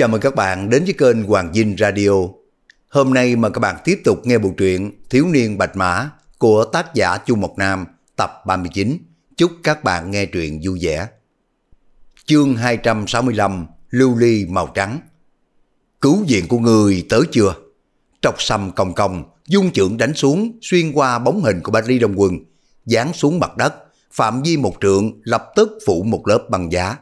Chào mừng các bạn đến với kênh Hoàng Dinh Radio. Hôm nay mà các bạn tiếp tục nghe bộ truyện Thiếu niên Bạch Mã của tác giả Chu Mộc Nam, tập 39. Chúc các bạn nghe truyện vui vẻ. Chương 265 Lưu Ly Màu Trắng Cứu viện của người tới chưa? Trọc sầm còng còng, dung trưởng đánh xuống xuyên qua bóng hình của Paris Đông Quân, dán xuống mặt đất, phạm vi một trượng lập tức phủ một lớp băng giá.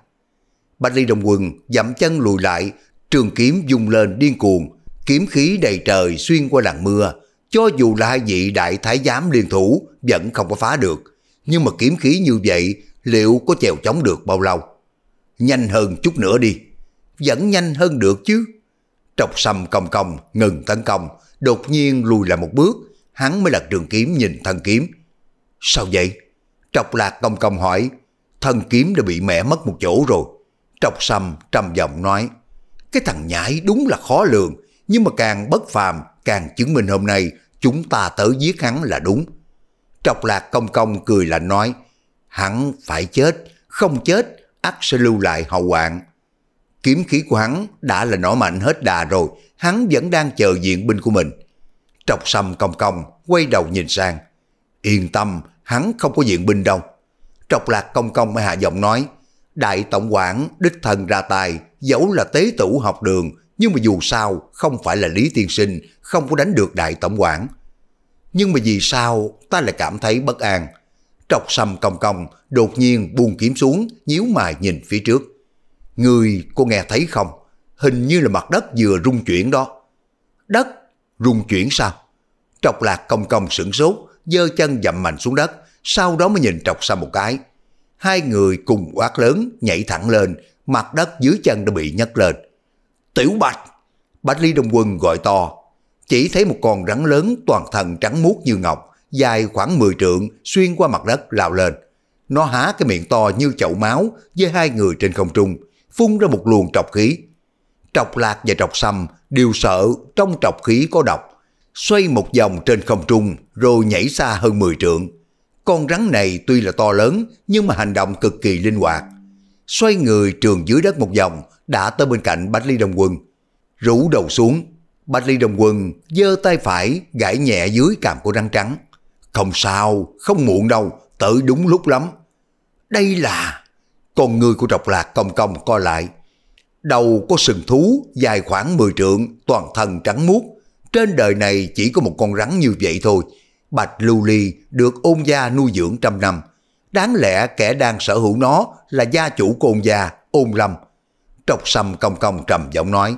Bạch Ly Đồng Quần dậm chân lùi lại, trường kiếm dùng lên điên cuồng, kiếm khí đầy trời xuyên qua làn mưa. Cho dù là hai vị đại thái giám liên thủ vẫn không có phá được, nhưng mà kiếm khí như vậy liệu có chèo chống được bao lâu? Nhanh hơn chút nữa đi, vẫn nhanh hơn được chứ. Trọc sầm còng còng ngừng tấn công, đột nhiên lùi lại một bước, hắn mới đặt trường kiếm nhìn thần kiếm. Sao vậy? Trọc lạc còng còng hỏi, thần kiếm đã bị mẻ mất một chỗ rồi. Trọc sầm trầm giọng nói, cái thằng nhãi đúng là khó lường, nhưng mà càng bất phàm, càng chứng minh hôm nay chúng ta tới giết hắn là đúng. Trọc lạc công công cười lạnh nói, hắn phải chết, không chết, ắt sẽ lưu lại hậu hoạn. Kiếm khí của hắn đã là nỏ mạnh hết đà rồi, hắn vẫn đang chờ diện binh của mình. Trọc sầm công công, quay đầu nhìn sang. Yên tâm, hắn không có diện binh đâu. Trọc lạc công công mới hạ giọng nói, Đại Tổng quản đích thần ra tài, dẫu là tế tử học đường, nhưng mà dù sao không phải là Lý Tiên Sinh, không có đánh được Đại Tổng quản. Nhưng mà vì sao ta lại cảm thấy bất an? Trọc sầm còng còng, đột nhiên buông kiếm xuống, nhíu mày nhìn phía trước. Người cô nghe thấy không? Hình như là mặt đất vừa rung chuyển đó. Đất rung chuyển sao? Trọc lạc còng còng sửng sốt, giơ chân dậm mạnh xuống đất, sau đó mới nhìn trọc sầm một cái, hai người cùng quát lớn nhảy thẳng lên, mặt đất dưới chân đã bị nhấc lên. Tiểu Bạch! Bạch Ly Đông Quân gọi to. Chỉ thấy một con rắn lớn toàn thân trắng muốt như ngọc, dài khoảng 10 trượng, xuyên qua mặt đất lao lên. Nó há cái miệng to như chậu máu với hai người trên không trung, phun ra một luồng trọc khí. Trọc lạc và trọc xăm đều sợ trong trọc khí có độc. Xoay một vòng trên không trung rồi nhảy xa hơn 10 trượng. Con rắn này tuy là to lớn nhưng mà hành động cực kỳ linh hoạt. Xoay người trường dưới đất một vòng đã tới bên cạnh Bách Ly Đông Quân. Rủ đầu xuống, Bách Ly Đông Quân giơ tay phải gãi nhẹ dưới càm của rắn trắng. Không sao, không muộn đâu, tới đúng lúc lắm. Đây là... Con người của trọc lạc công công co lại. Đầu có sừng thú dài khoảng 10 trượng, toàn thân trắng muốt. Trên đời này chỉ có một con rắn như vậy thôi Bạch lưu ly được ôn gia nuôi dưỡng trăm năm. Đáng lẽ kẻ đang sở hữu nó là gia chủ của ôn gia, ôn lâm. Trọc sâm công công trầm giọng nói,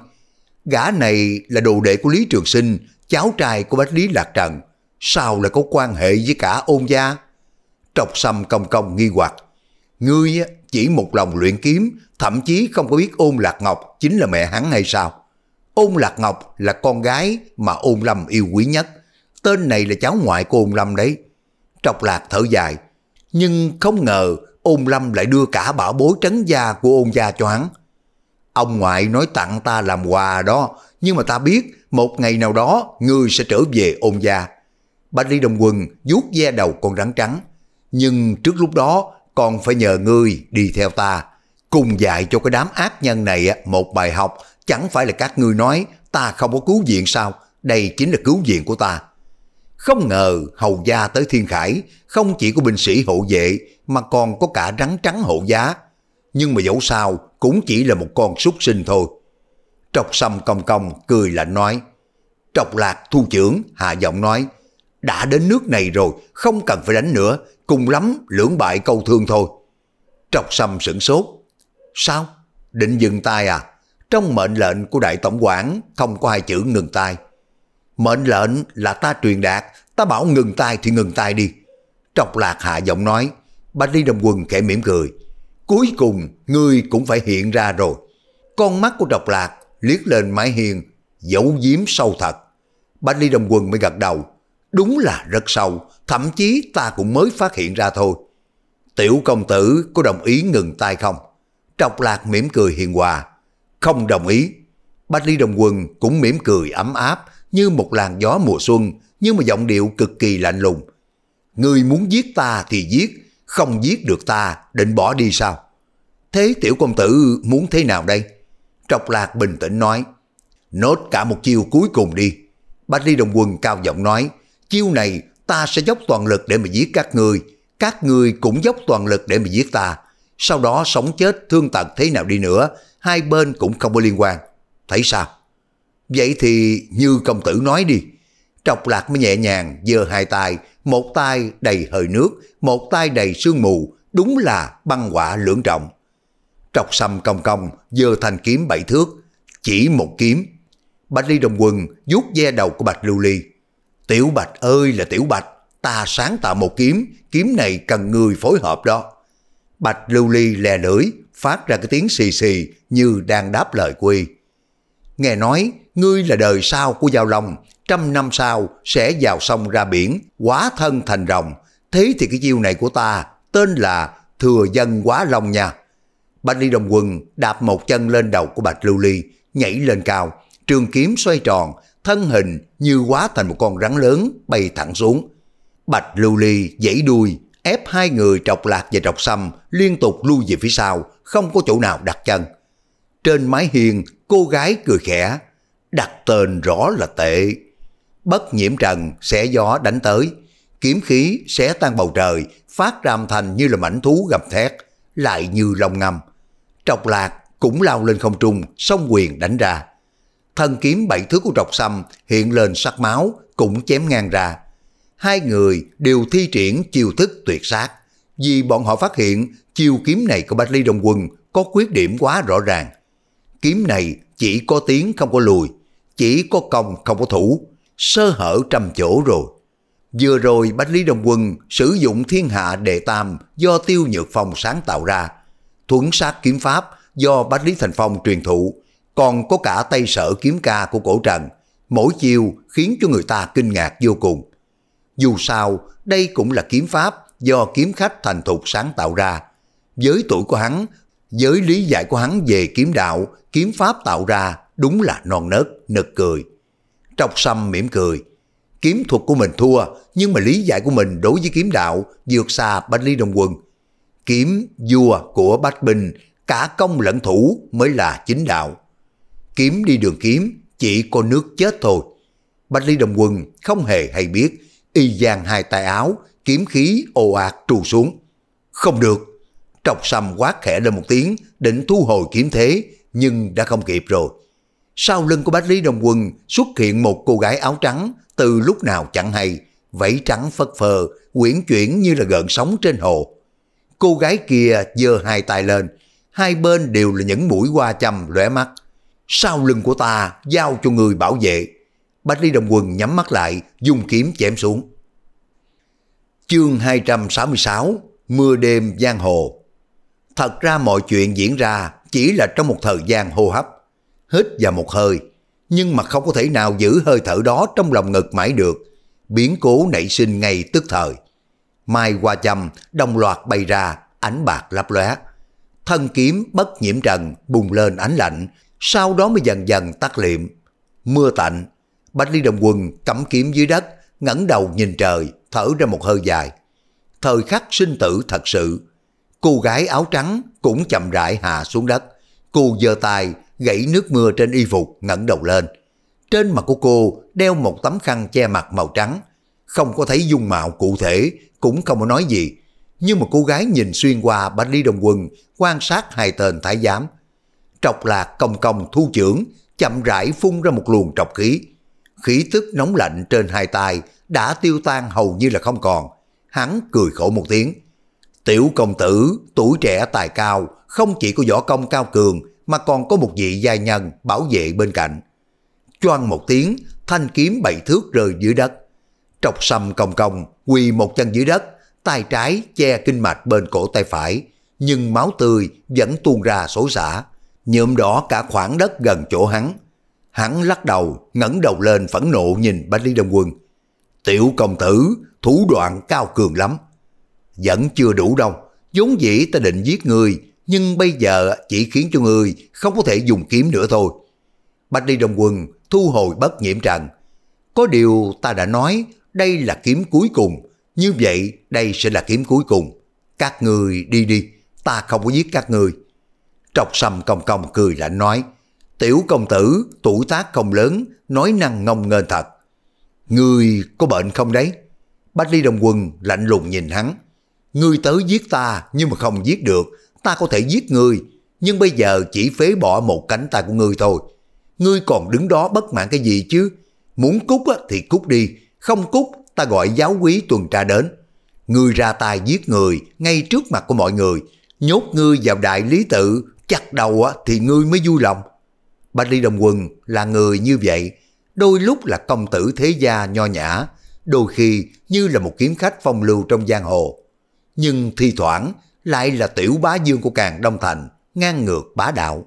gã này là đồ đệ của Lý Trường Sinh, cháu trai của Bách Lý Lạc Trần. Sao lại có quan hệ với cả ôn gia? Trọc sâm công công nghi hoặc, ngươi chỉ một lòng luyện kiếm, thậm chí không có biết ôn Lạc Ngọc chính là mẹ hắn hay sao? Ôn Lạc Ngọc là con gái mà ôn Lâm yêu quý nhất tên này là cháu ngoại của ôn lâm đấy. Trọc lạc thở dài, nhưng không ngờ ôn lâm lại đưa cả bảo bối trấn gia của ôn gia cho hắn. Ông ngoại nói tặng ta làm quà đó, nhưng mà ta biết một ngày nào đó ngươi sẽ trở về ôn gia. Bạch Ly Đồng Quân vuốt ve đầu con rắn trắng, nhưng trước lúc đó còn phải nhờ ngươi đi theo ta. Cùng dạy cho cái đám ác nhân này một bài học, chẳng phải là các ngươi nói ta không có cứu viện sao, đây chính là cứu viện của ta. Không ngờ hầu gia tới thiên khải, không chỉ có binh sĩ hộ vệ mà còn có cả rắn trắng hộ giá. Nhưng mà dẫu sao cũng chỉ là một con súc sinh thôi. Trọc xăm công công cười lạnh nói. Trọc lạc thu trưởng hạ giọng nói. Đã đến nước này rồi, không cần phải đánh nữa, cùng lắm lưỡng bại câu thương thôi. Trọc xăm sửng sốt. Sao? Định dừng tay à? Trong mệnh lệnh của đại tổng quản không có hai chữ ngừng tay. Mệnh lệnh là ta truyền đạt, ta bảo ngừng tay thì ngừng tay đi. Trọc lạc hạ giọng nói, Bạch Ly Đồng quần khẽ mỉm cười. Cuối cùng, ngươi cũng phải hiện ra rồi. Con mắt của Trọc lạc liếc lên mái hiền, giấu giếm sâu thật. Bạch Ly Đồng quần mới gật đầu. Đúng là rất sâu, thậm chí ta cũng mới phát hiện ra thôi. Tiểu công tử có đồng ý ngừng tay không? Trọc lạc mỉm cười hiền hòa. Không đồng ý. Bạch Ly Đồng quần cũng mỉm cười ấm áp, như một làn gió mùa xuân, nhưng mà giọng điệu cực kỳ lạnh lùng. Ngươi muốn giết ta thì giết, không giết được ta, định bỏ đi sao? Thế tiểu công tử muốn thế nào đây? Trọc Lạc bình tĩnh nói, nốt cả một chiêu cuối cùng đi. Bách ly Đồng Quân cao giọng nói, chiêu này ta sẽ dốc toàn lực để mà giết các ngươi, các ngươi cũng dốc toàn lực để mà giết ta. Sau đó sống chết thương tật thế nào đi nữa, hai bên cũng không có liên quan. Thấy sao? Vậy thì như công tử nói đi. Trọc lạc mới nhẹ nhàng giơ hai tay, một tay đầy hơi nước, một tay đầy sương mù, đúng là băng quả lưỡng trọng. Trọc xăm cong cong giơ thanh kiếm bảy thước, chỉ một kiếm. Bạch Ly Đồng Quân vuốt ve đầu của Bạch Lưu Ly. Tiểu Bạch ơi là Tiểu Bạch, ta sáng tạo một kiếm, kiếm này cần người phối hợp đó. Bạch Lưu Ly lè lưỡi, phát ra cái tiếng xì xì như đang đáp lời quy. Nghe nói ngươi là đời sau của Giao Long, trăm năm sau sẽ vào sông ra biển, quá thân thành rồng. Thế thì cái chiêu này của ta tên là Thừa Dân Quá Long nha. Bạch Ly Đồng Quân đạp một chân lên đầu của Bạch Lưu Ly, nhảy lên cao, trường kiếm xoay tròn, thân hình như quá thành một con rắn lớn bay thẳng xuống. Bạch Lưu Ly dãy đuôi, ép hai người trọc lạc và trọc xăm liên tục lui về phía sau, không có chỗ nào đặt chân. Trên mái hiên, cô gái cười khẽ, đặt tên rõ là tệ. Bất nhiễm trần sẽ gió đánh tới, kiếm khí sẽ tan bầu trời, phát ram thành như là mảnh thú gầm thét, lại như lồng ngầm. Trọc lạc cũng lao lên không trung, song quyền đánh ra. Thân kiếm bảy thứ của trọc xăm hiện lên sắc máu, cũng chém ngang ra. Hai người đều thi triển chiêu thức tuyệt sát, vì bọn họ phát hiện chiêu kiếm này của Bạch Ly đông Quân có khuyết điểm quá rõ ràng. Kiếm này chỉ có tiếng không có lùi, chỉ có công không có thủ, sơ hở trăm chỗ rồi. Vừa rồi Bách Lý Đông Quân sử dụng thiên hạ đệ tam do Tiêu Nhược Phong sáng tạo ra, thuấn sát kiếm pháp do Bách Lý Thành Phong truyền thụ, còn có cả tay sở kiếm ca của cổ trần, mỗi chiêu khiến cho người ta kinh ngạc vô cùng. Dù sao, đây cũng là kiếm pháp do kiếm khách thành thục sáng tạo ra. Với tuổi của hắn, với lý giải của hắn về kiếm đạo, kiếm pháp tạo ra đúng là non nớt, nực cười. Trọc Sâm mỉm cười, kiếm thuật của mình thua, nhưng mà lý giải của mình đối với kiếm đạo vượt xa Bách Lý Đông Quân. Kiếm vua của Bách Bình, cả công lẫn thủ mới là chính đạo. Kiếm đi đường kiếm, chỉ có nước chết thôi. Bách Lý Đông Quân không hề hay biết, y giang hai tay áo, kiếm khí ồ ạt trù xuống. Không được, trọc sầm quát khẽ lên một tiếng, định thu hồi kiếm thế, nhưng đã không kịp rồi sau lưng của Bách Lý Đồng Quân xuất hiện một cô gái áo trắng từ lúc nào chẳng hay, vẫy trắng phất phơ, quyển chuyển như là gợn sóng trên hồ. Cô gái kia giơ hai tay lên, hai bên đều là những mũi hoa châm lóe mắt. Sau lưng của ta giao cho người bảo vệ. Bách Lý Đồng Quân nhắm mắt lại, dùng kiếm chém xuống. Chương 266 Mưa đêm giang hồ Thật ra mọi chuyện diễn ra chỉ là trong một thời gian hô hấp hít vào một hơi, nhưng mà không có thể nào giữ hơi thở đó trong lòng ngực mãi được. Biến cố nảy sinh ngay tức thời. Mai qua châm, đồng loạt bay ra, ánh bạc lấp lóe. Thân kiếm bất nhiễm trần bùng lên ánh lạnh, sau đó mới dần dần tắt liệm. Mưa tạnh, Bạch Ly Đồng Quân cắm kiếm dưới đất, ngẩng đầu nhìn trời, thở ra một hơi dài. Thời khắc sinh tử thật sự, cô gái áo trắng cũng chậm rãi hạ xuống đất. Cô giơ tay gãy nước mưa trên y phục ngẩng đầu lên. Trên mặt của cô đeo một tấm khăn che mặt màu trắng, không có thấy dung mạo cụ thể, cũng không có nói gì. Nhưng mà cô gái nhìn xuyên qua bách lý đồng quân, quan sát hai tên thái giám. Trọc lạc công công thu trưởng, chậm rãi phun ra một luồng trọc khí. Khí tức nóng lạnh trên hai tay đã tiêu tan hầu như là không còn. Hắn cười khổ một tiếng. Tiểu công tử, tuổi trẻ tài cao, không chỉ có võ công cao cường mà còn có một vị gia nhân bảo vệ bên cạnh. Choang một tiếng, thanh kiếm bảy thước rơi dưới đất. Trọc sầm còng còng, quỳ một chân dưới đất, tay trái che kinh mạch bên cổ tay phải, nhưng máu tươi vẫn tuôn ra xối xả, nhuộm đỏ cả khoảng đất gần chỗ hắn. Hắn lắc đầu, ngẩng đầu lên phẫn nộ nhìn Bách Lý Đông Quân. Tiểu công tử, thủ đoạn cao cường lắm. Vẫn chưa đủ đâu, vốn dĩ ta định giết người nhưng bây giờ chỉ khiến cho người không có thể dùng kiếm nữa thôi. Bạch đi đồng quân thu hồi bất nhiễm trần. Có điều ta đã nói, đây là kiếm cuối cùng, như vậy đây sẽ là kiếm cuối cùng. Các người đi đi, ta không có giết các người. Trọc sầm công công cười lạnh nói, tiểu công tử tuổi tác không lớn, nói năng ngông nghênh thật. Ngươi có bệnh không đấy? Bách Ly Đồng Quân lạnh lùng nhìn hắn. Ngươi tới giết ta nhưng mà không giết được ta có thể giết người, nhưng bây giờ chỉ phế bỏ một cánh tay của ngươi thôi. Ngươi còn đứng đó bất mãn cái gì chứ? Muốn cút thì cút đi, không cút ta gọi giáo quý tuần tra đến. Ngươi ra tay giết người ngay trước mặt của mọi người, nhốt ngươi vào đại lý tự, chặt đầu thì ngươi mới vui lòng. Bạch Ly Đồng Quần là người như vậy, đôi lúc là công tử thế gia nho nhã, đôi khi như là một kiếm khách phong lưu trong giang hồ. Nhưng thi thoảng lại là tiểu bá dương của càng Đông Thành, ngang ngược bá đạo.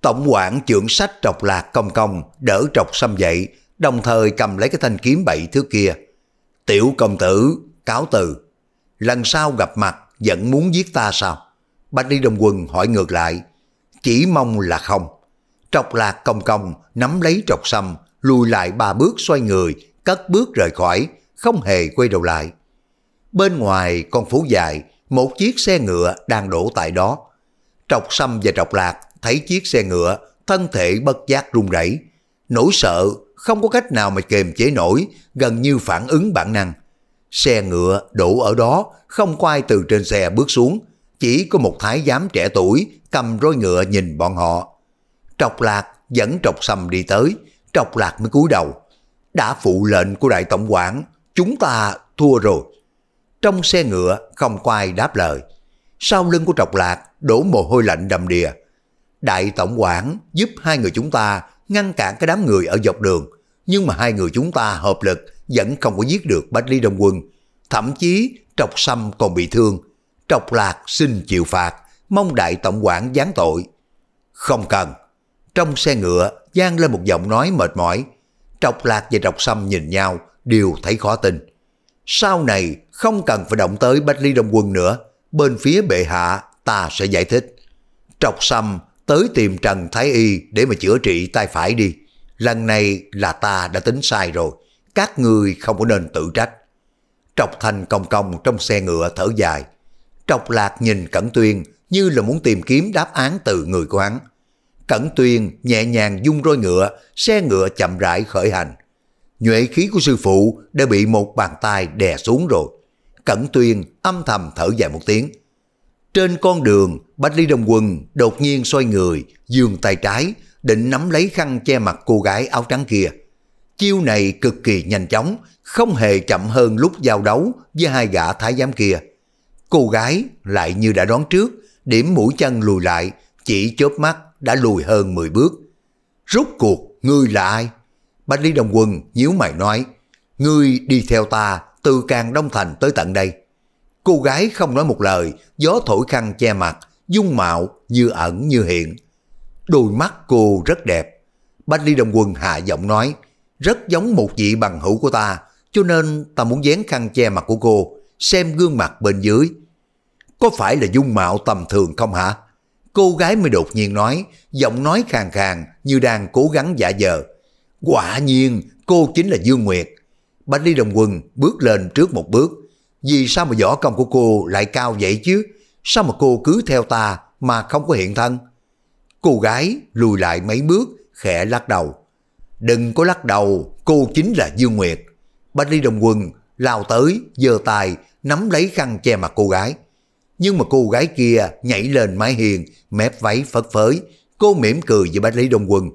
Tổng quản trưởng sách trọc lạc công công, đỡ trọc xâm dậy, đồng thời cầm lấy cái thanh kiếm bậy thứ kia. Tiểu công tử, cáo từ, lần sau gặp mặt vẫn muốn giết ta sao? Bạch đi đồng quân hỏi ngược lại, chỉ mong là không. Trọc lạc công công nắm lấy trọc xâm, lùi lại ba bước xoay người, cất bước rời khỏi, không hề quay đầu lại. Bên ngoài con phố dài, một chiếc xe ngựa đang đổ tại đó. Trọc Sâm và Trọc Lạc thấy chiếc xe ngựa, thân thể bất giác run rẩy, nỗi sợ không có cách nào mà kềm chế nổi, gần như phản ứng bản năng. Xe ngựa đổ ở đó, không có ai từ trên xe bước xuống, chỉ có một thái giám trẻ tuổi cầm roi ngựa nhìn bọn họ. Trọc Lạc dẫn Trọc Sâm đi tới, Trọc Lạc mới cúi đầu. Đã phụ lệnh của đại tổng quản, chúng ta thua rồi. Trong xe ngựa không có ai đáp lời. Sau lưng của trọc lạc đổ mồ hôi lạnh đầm đìa. Đại tổng quản giúp hai người chúng ta ngăn cản cái đám người ở dọc đường. Nhưng mà hai người chúng ta hợp lực vẫn không có giết được Bách Lý Đông Quân. Thậm chí trọc xăm còn bị thương. Trọc lạc xin chịu phạt, mong đại tổng quản giáng tội. Không cần. Trong xe ngựa gian lên một giọng nói mệt mỏi. Trọc lạc và trọc xăm nhìn nhau đều thấy khó tin. Sau này không cần phải động tới Bách Lý Đông Quân nữa, bên phía bệ hạ ta sẽ giải thích. Trọc xăm tới tìm Trần Thái Y để mà chữa trị tay phải đi. Lần này là ta đã tính sai rồi, các người không có nên tự trách. Trọc thành công công trong xe ngựa thở dài. Trọc Lạc nhìn Cẩn Tuyên như là muốn tìm kiếm đáp án từ người của hắn. Cẩn Tuyên nhẹ nhàng dung roi ngựa, xe ngựa chậm rãi khởi hành. Nhuệ khí của sư phụ đã bị một bàn tay đè xuống rồi. Cẩn tuyên âm thầm thở dài một tiếng. Trên con đường, Bách Lý Đông Quân đột nhiên xoay người, giương tay trái, định nắm lấy khăn che mặt cô gái áo trắng kia. Chiêu này cực kỳ nhanh chóng, không hề chậm hơn lúc giao đấu với hai gã thái giám kia. Cô gái lại như đã đoán trước, điểm mũi chân lùi lại, chỉ chớp mắt đã lùi hơn 10 bước. rút cuộc, ngươi là ai? Bách Lý Đông Quân nhíu mày nói, ngươi đi theo ta từ càng Đông Thành tới tận đây. Cô gái không nói một lời, gió thổi khăn che mặt, dung mạo như ẩn như hiện. Đôi mắt cô rất đẹp. Bách Ly Đồng Quân hạ giọng nói, rất giống một vị bằng hữu của ta, cho nên ta muốn dán khăn che mặt của cô, xem gương mặt bên dưới. Có phải là dung mạo tầm thường không hả? Cô gái mới đột nhiên nói, giọng nói khàn khàn như đang cố gắng giả dờ. Quả nhiên, cô chính là Dương Nguyệt. Bạch Ly Đồng Quân bước lên trước một bước. Vì sao mà võ công của cô lại cao vậy chứ? Sao mà cô cứ theo ta mà không có hiện thân? Cô gái lùi lại mấy bước, khẽ lắc đầu. Đừng có lắc đầu, cô chính là Dương Nguyệt. Bạch Ly Đồng Quân lao tới, giơ tay, nắm lấy khăn che mặt cô gái. Nhưng mà cô gái kia nhảy lên mái hiền, mép váy phất phới. Cô mỉm cười với Bạch Lý Đông Quân.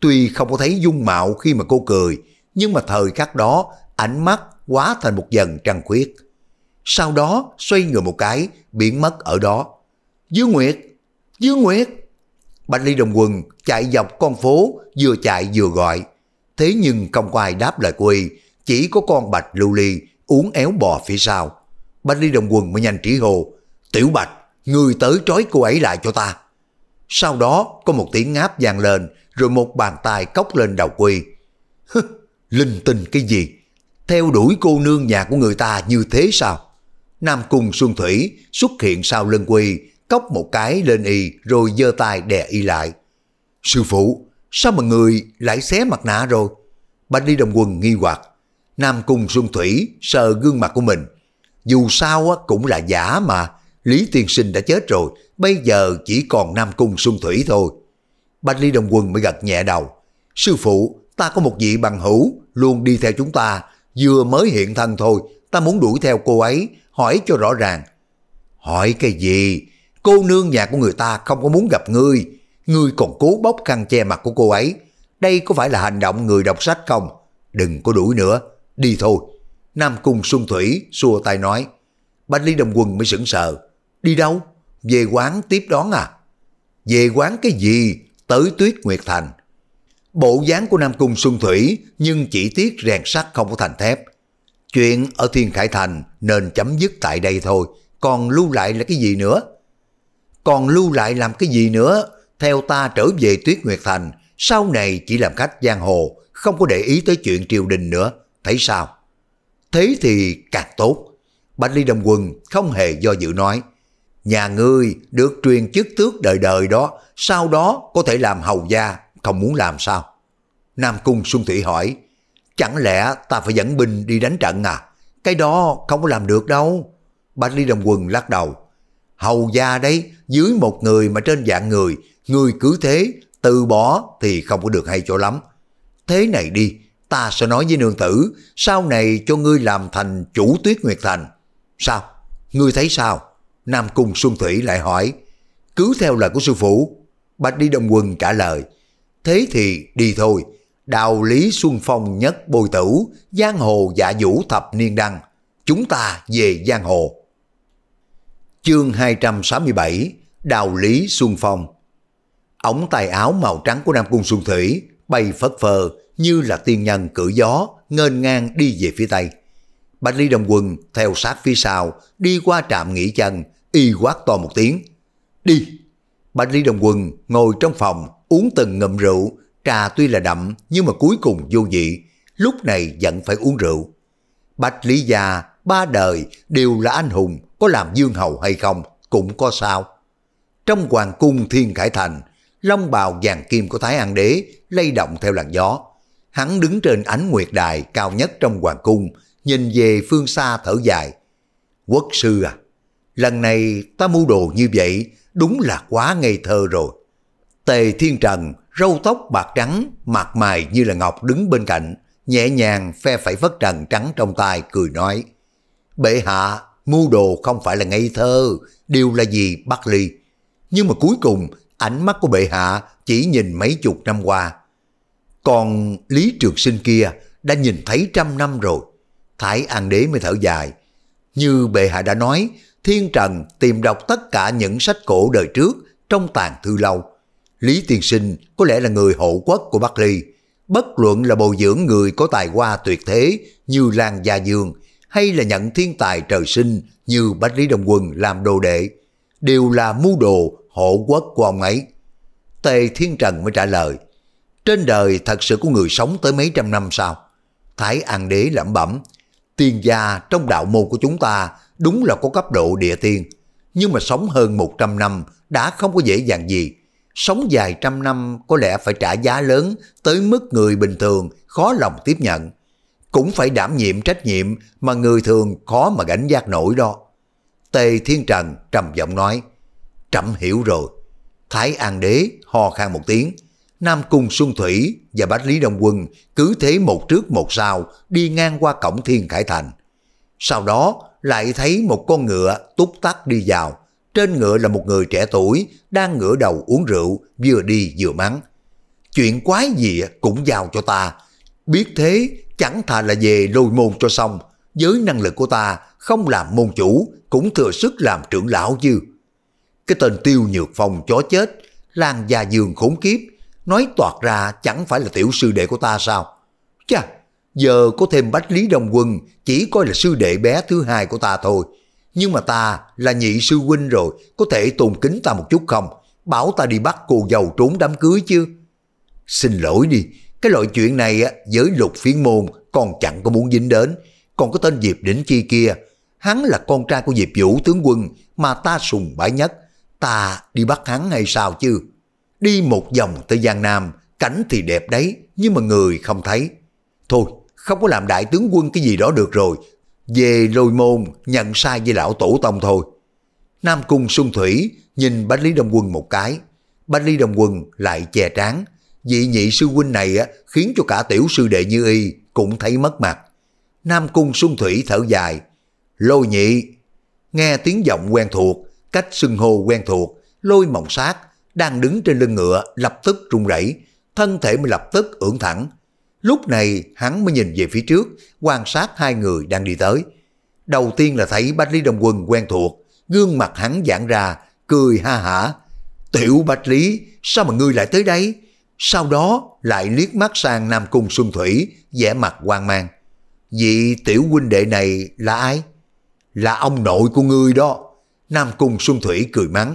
Tuy không có thấy dung mạo khi mà cô cười, nhưng mà thời khắc đó ánh mắt quá thành một dần trăng khuyết. Sau đó xoay người một cái, biến mất ở đó. Dương Nguyệt! Dương Nguyệt! Bạch Ly Đồng Quân chạy dọc con phố, vừa chạy vừa gọi. Thế nhưng không có ai đáp lời của y, chỉ có con Bạch Lưu Ly uốn éo bò phía sau. Bạch Ly Đồng Quân mới nhanh trí hồ. Tiểu Bạch, người tới trói cô ấy lại cho ta. Sau đó có một tiếng ngáp vang lên, rồi một bàn tay cốc lên đầu quy. linh tinh cái gì? theo đuổi cô nương nhà của người ta như thế sao? Nam Cung Xuân Thủy xuất hiện sau lưng quỳ, cốc một cái lên y rồi giơ tay đè y lại. Sư phụ, sao mà người lại xé mặt nạ rồi? Bạch Ly Đồng Quân nghi hoặc. Nam Cung Xuân Thủy sờ gương mặt của mình. Dù sao cũng là giả mà, Lý Tiên Sinh đã chết rồi, bây giờ chỉ còn Nam Cung Xuân Thủy thôi. Bạch Ly Đồng Quân mới gật nhẹ đầu. Sư phụ, ta có một vị bằng hữu, luôn đi theo chúng ta, vừa mới hiện thân thôi, ta muốn đuổi theo cô ấy, hỏi cho rõ ràng. Hỏi cái gì? Cô nương nhà của người ta không có muốn gặp ngươi, ngươi còn cố bóc khăn che mặt của cô ấy. Đây có phải là hành động người đọc sách không? Đừng có đuổi nữa, đi thôi. Nam Cung Xuân Thủy xua tay nói. Bạch Ly Đồng Quân mới sững sờ. Đi đâu? Về quán tiếp đón à? Về quán cái gì? Tới Tuyết Nguyệt Thành. Bộ dáng của Nam Cung Xuân Thủy nhưng chỉ tiếc rèn sắt không có thành thép. Chuyện ở Thiên Khải Thành nên chấm dứt tại đây thôi, còn lưu lại là cái gì nữa? Còn lưu lại làm cái gì nữa? Theo ta trở về Tuyết Nguyệt Thành, sau này chỉ làm khách giang hồ, không có để ý tới chuyện triều đình nữa, thấy sao? Thế thì càng tốt. Bạch Ly Đồng Quân không hề do dự nói, nhà ngươi được truyền chức tước đời đời đó, sau đó có thể làm hầu gia không muốn làm sao? Nam Cung Xuân Thủy hỏi, chẳng lẽ ta phải dẫn binh đi đánh trận à? Cái đó không có làm được đâu. Bạch Ly Đồng Quần lắc đầu, hầu gia đấy, dưới một người mà trên dạng người, người cứ thế, từ bỏ thì không có được hay chỗ lắm. Thế này đi, ta sẽ nói với nương tử, sau này cho ngươi làm thành chủ tuyết nguyệt thành. Sao? Ngươi thấy sao? Nam Cung Xuân Thủy lại hỏi. Cứ theo lời của sư phụ. Bạch đi đồng quân trả lời, thế thì đi thôi. Đạo lý Xuân Phong nhất bồi tử, giang hồ dạ vũ thập niên đăng. Chúng ta về giang hồ. Chương 267 Đạo lý Xuân Phong Ống tay áo màu trắng của Nam Cung Xuân Thủy bay phất phơ như là tiên nhân cử gió ngênh ngang đi về phía Tây. Bạch lý Đồng Quân theo sát phía sau đi qua trạm nghỉ chân y quát to một tiếng. Đi! Bạch lý Đồng Quân ngồi trong phòng Uống từng ngậm rượu, trà tuy là đậm nhưng mà cuối cùng vô vị, lúc này vẫn phải uống rượu. Bạch Lý Gia, ba đời đều là anh hùng, có làm dương hầu hay không cũng có sao. Trong hoàng cung Thiên Khải Thành, long bào vàng kim của Thái An Đế lay động theo làn gió. Hắn đứng trên ánh nguyệt đài cao nhất trong hoàng cung, nhìn về phương xa thở dài. Quốc sư à, lần này ta mưu đồ như vậy đúng là quá ngây thơ rồi. Tề Thiên Trần, râu tóc bạc trắng, mặt mày như là ngọc đứng bên cạnh, nhẹ nhàng phe phẩy phất trần trắng trong tay cười nói. Bệ hạ, mưu đồ không phải là ngây thơ, điều là gì bắt ly. Nhưng mà cuối cùng, ánh mắt của bệ hạ chỉ nhìn mấy chục năm qua. Còn Lý Trượt Sinh kia đã nhìn thấy trăm năm rồi. Thái An Đế mới thở dài. Như bệ hạ đã nói, Thiên Trần tìm đọc tất cả những sách cổ đời trước trong tàn thư lâu Lý Tiên Sinh có lẽ là người hậu quốc của Bắc Ly, bất luận là bồi dưỡng người có tài hoa tuyệt thế như Lan Gia Dương hay là nhận thiên tài trời sinh như Bách Lý Đông Quân làm đồ đệ, đều là mưu đồ hộ quốc của ông ấy. Tề Thiên Trần mới trả lời, trên đời thật sự có người sống tới mấy trăm năm sao? Thái An Đế lẩm bẩm, tiên gia trong đạo môn của chúng ta đúng là có cấp độ địa tiên, nhưng mà sống hơn một trăm năm đã không có dễ dàng gì sống dài trăm năm có lẽ phải trả giá lớn tới mức người bình thường khó lòng tiếp nhận. Cũng phải đảm nhiệm trách nhiệm mà người thường khó mà gánh giác nổi đó. Tề Thiên Trần trầm giọng nói, Trầm hiểu rồi. Thái An Đế ho khan một tiếng, Nam Cung Xuân Thủy và Bách Lý Đông Quân cứ thế một trước một sau đi ngang qua cổng Thiên Khải Thành. Sau đó lại thấy một con ngựa túc tắc đi vào, trên ngựa là một người trẻ tuổi đang ngửa đầu uống rượu, vừa đi vừa mắng. Chuyện quái gì cũng giao cho ta. Biết thế chẳng thà là về lôi môn cho xong. Với năng lực của ta không làm môn chủ cũng thừa sức làm trưởng lão chứ. Cái tên tiêu nhược phong chó chết, lan gia giường khốn kiếp, nói toạt ra chẳng phải là tiểu sư đệ của ta sao? Chà, giờ có thêm bách lý đông quân chỉ coi là sư đệ bé thứ hai của ta thôi nhưng mà ta là nhị sư huynh rồi, có thể tôn kính ta một chút không? Bảo ta đi bắt cô giàu trốn đám cưới chứ. Xin lỗi đi, cái loại chuyện này với lục phiến môn còn chẳng có muốn dính đến. Còn có tên Diệp Đỉnh Chi kia, hắn là con trai của Diệp Vũ tướng quân mà ta sùng bái nhất. Ta đi bắt hắn hay sao chứ? Đi một vòng tới Giang Nam, cảnh thì đẹp đấy, nhưng mà người không thấy. Thôi, không có làm đại tướng quân cái gì đó được rồi, về lôi môn nhận sai với lão tổ tông thôi. Nam Cung Xuân Thủy nhìn Bách Lý Đông Quân một cái. Bách Lý Đông Quân lại chè trán. Vị nhị sư huynh này á, khiến cho cả tiểu sư đệ như y cũng thấy mất mặt. Nam Cung Xuân Thủy thở dài. Lôi nhị. Nghe tiếng giọng quen thuộc, cách xưng hô quen thuộc, lôi mộng sát, đang đứng trên lưng ngựa lập tức rung rẩy thân thể mới lập tức ưỡn thẳng, Lúc này hắn mới nhìn về phía trước, quan sát hai người đang đi tới. Đầu tiên là thấy Bách Lý Đông Quân quen thuộc, gương mặt hắn giãn ra, cười ha hả. Tiểu Bách Lý, sao mà ngươi lại tới đây? Sau đó lại liếc mắt sang Nam Cung Xuân Thủy, vẻ mặt hoang mang. Vị tiểu huynh đệ này là ai? Là ông nội của ngươi đó. Nam Cung Xuân Thủy cười mắng.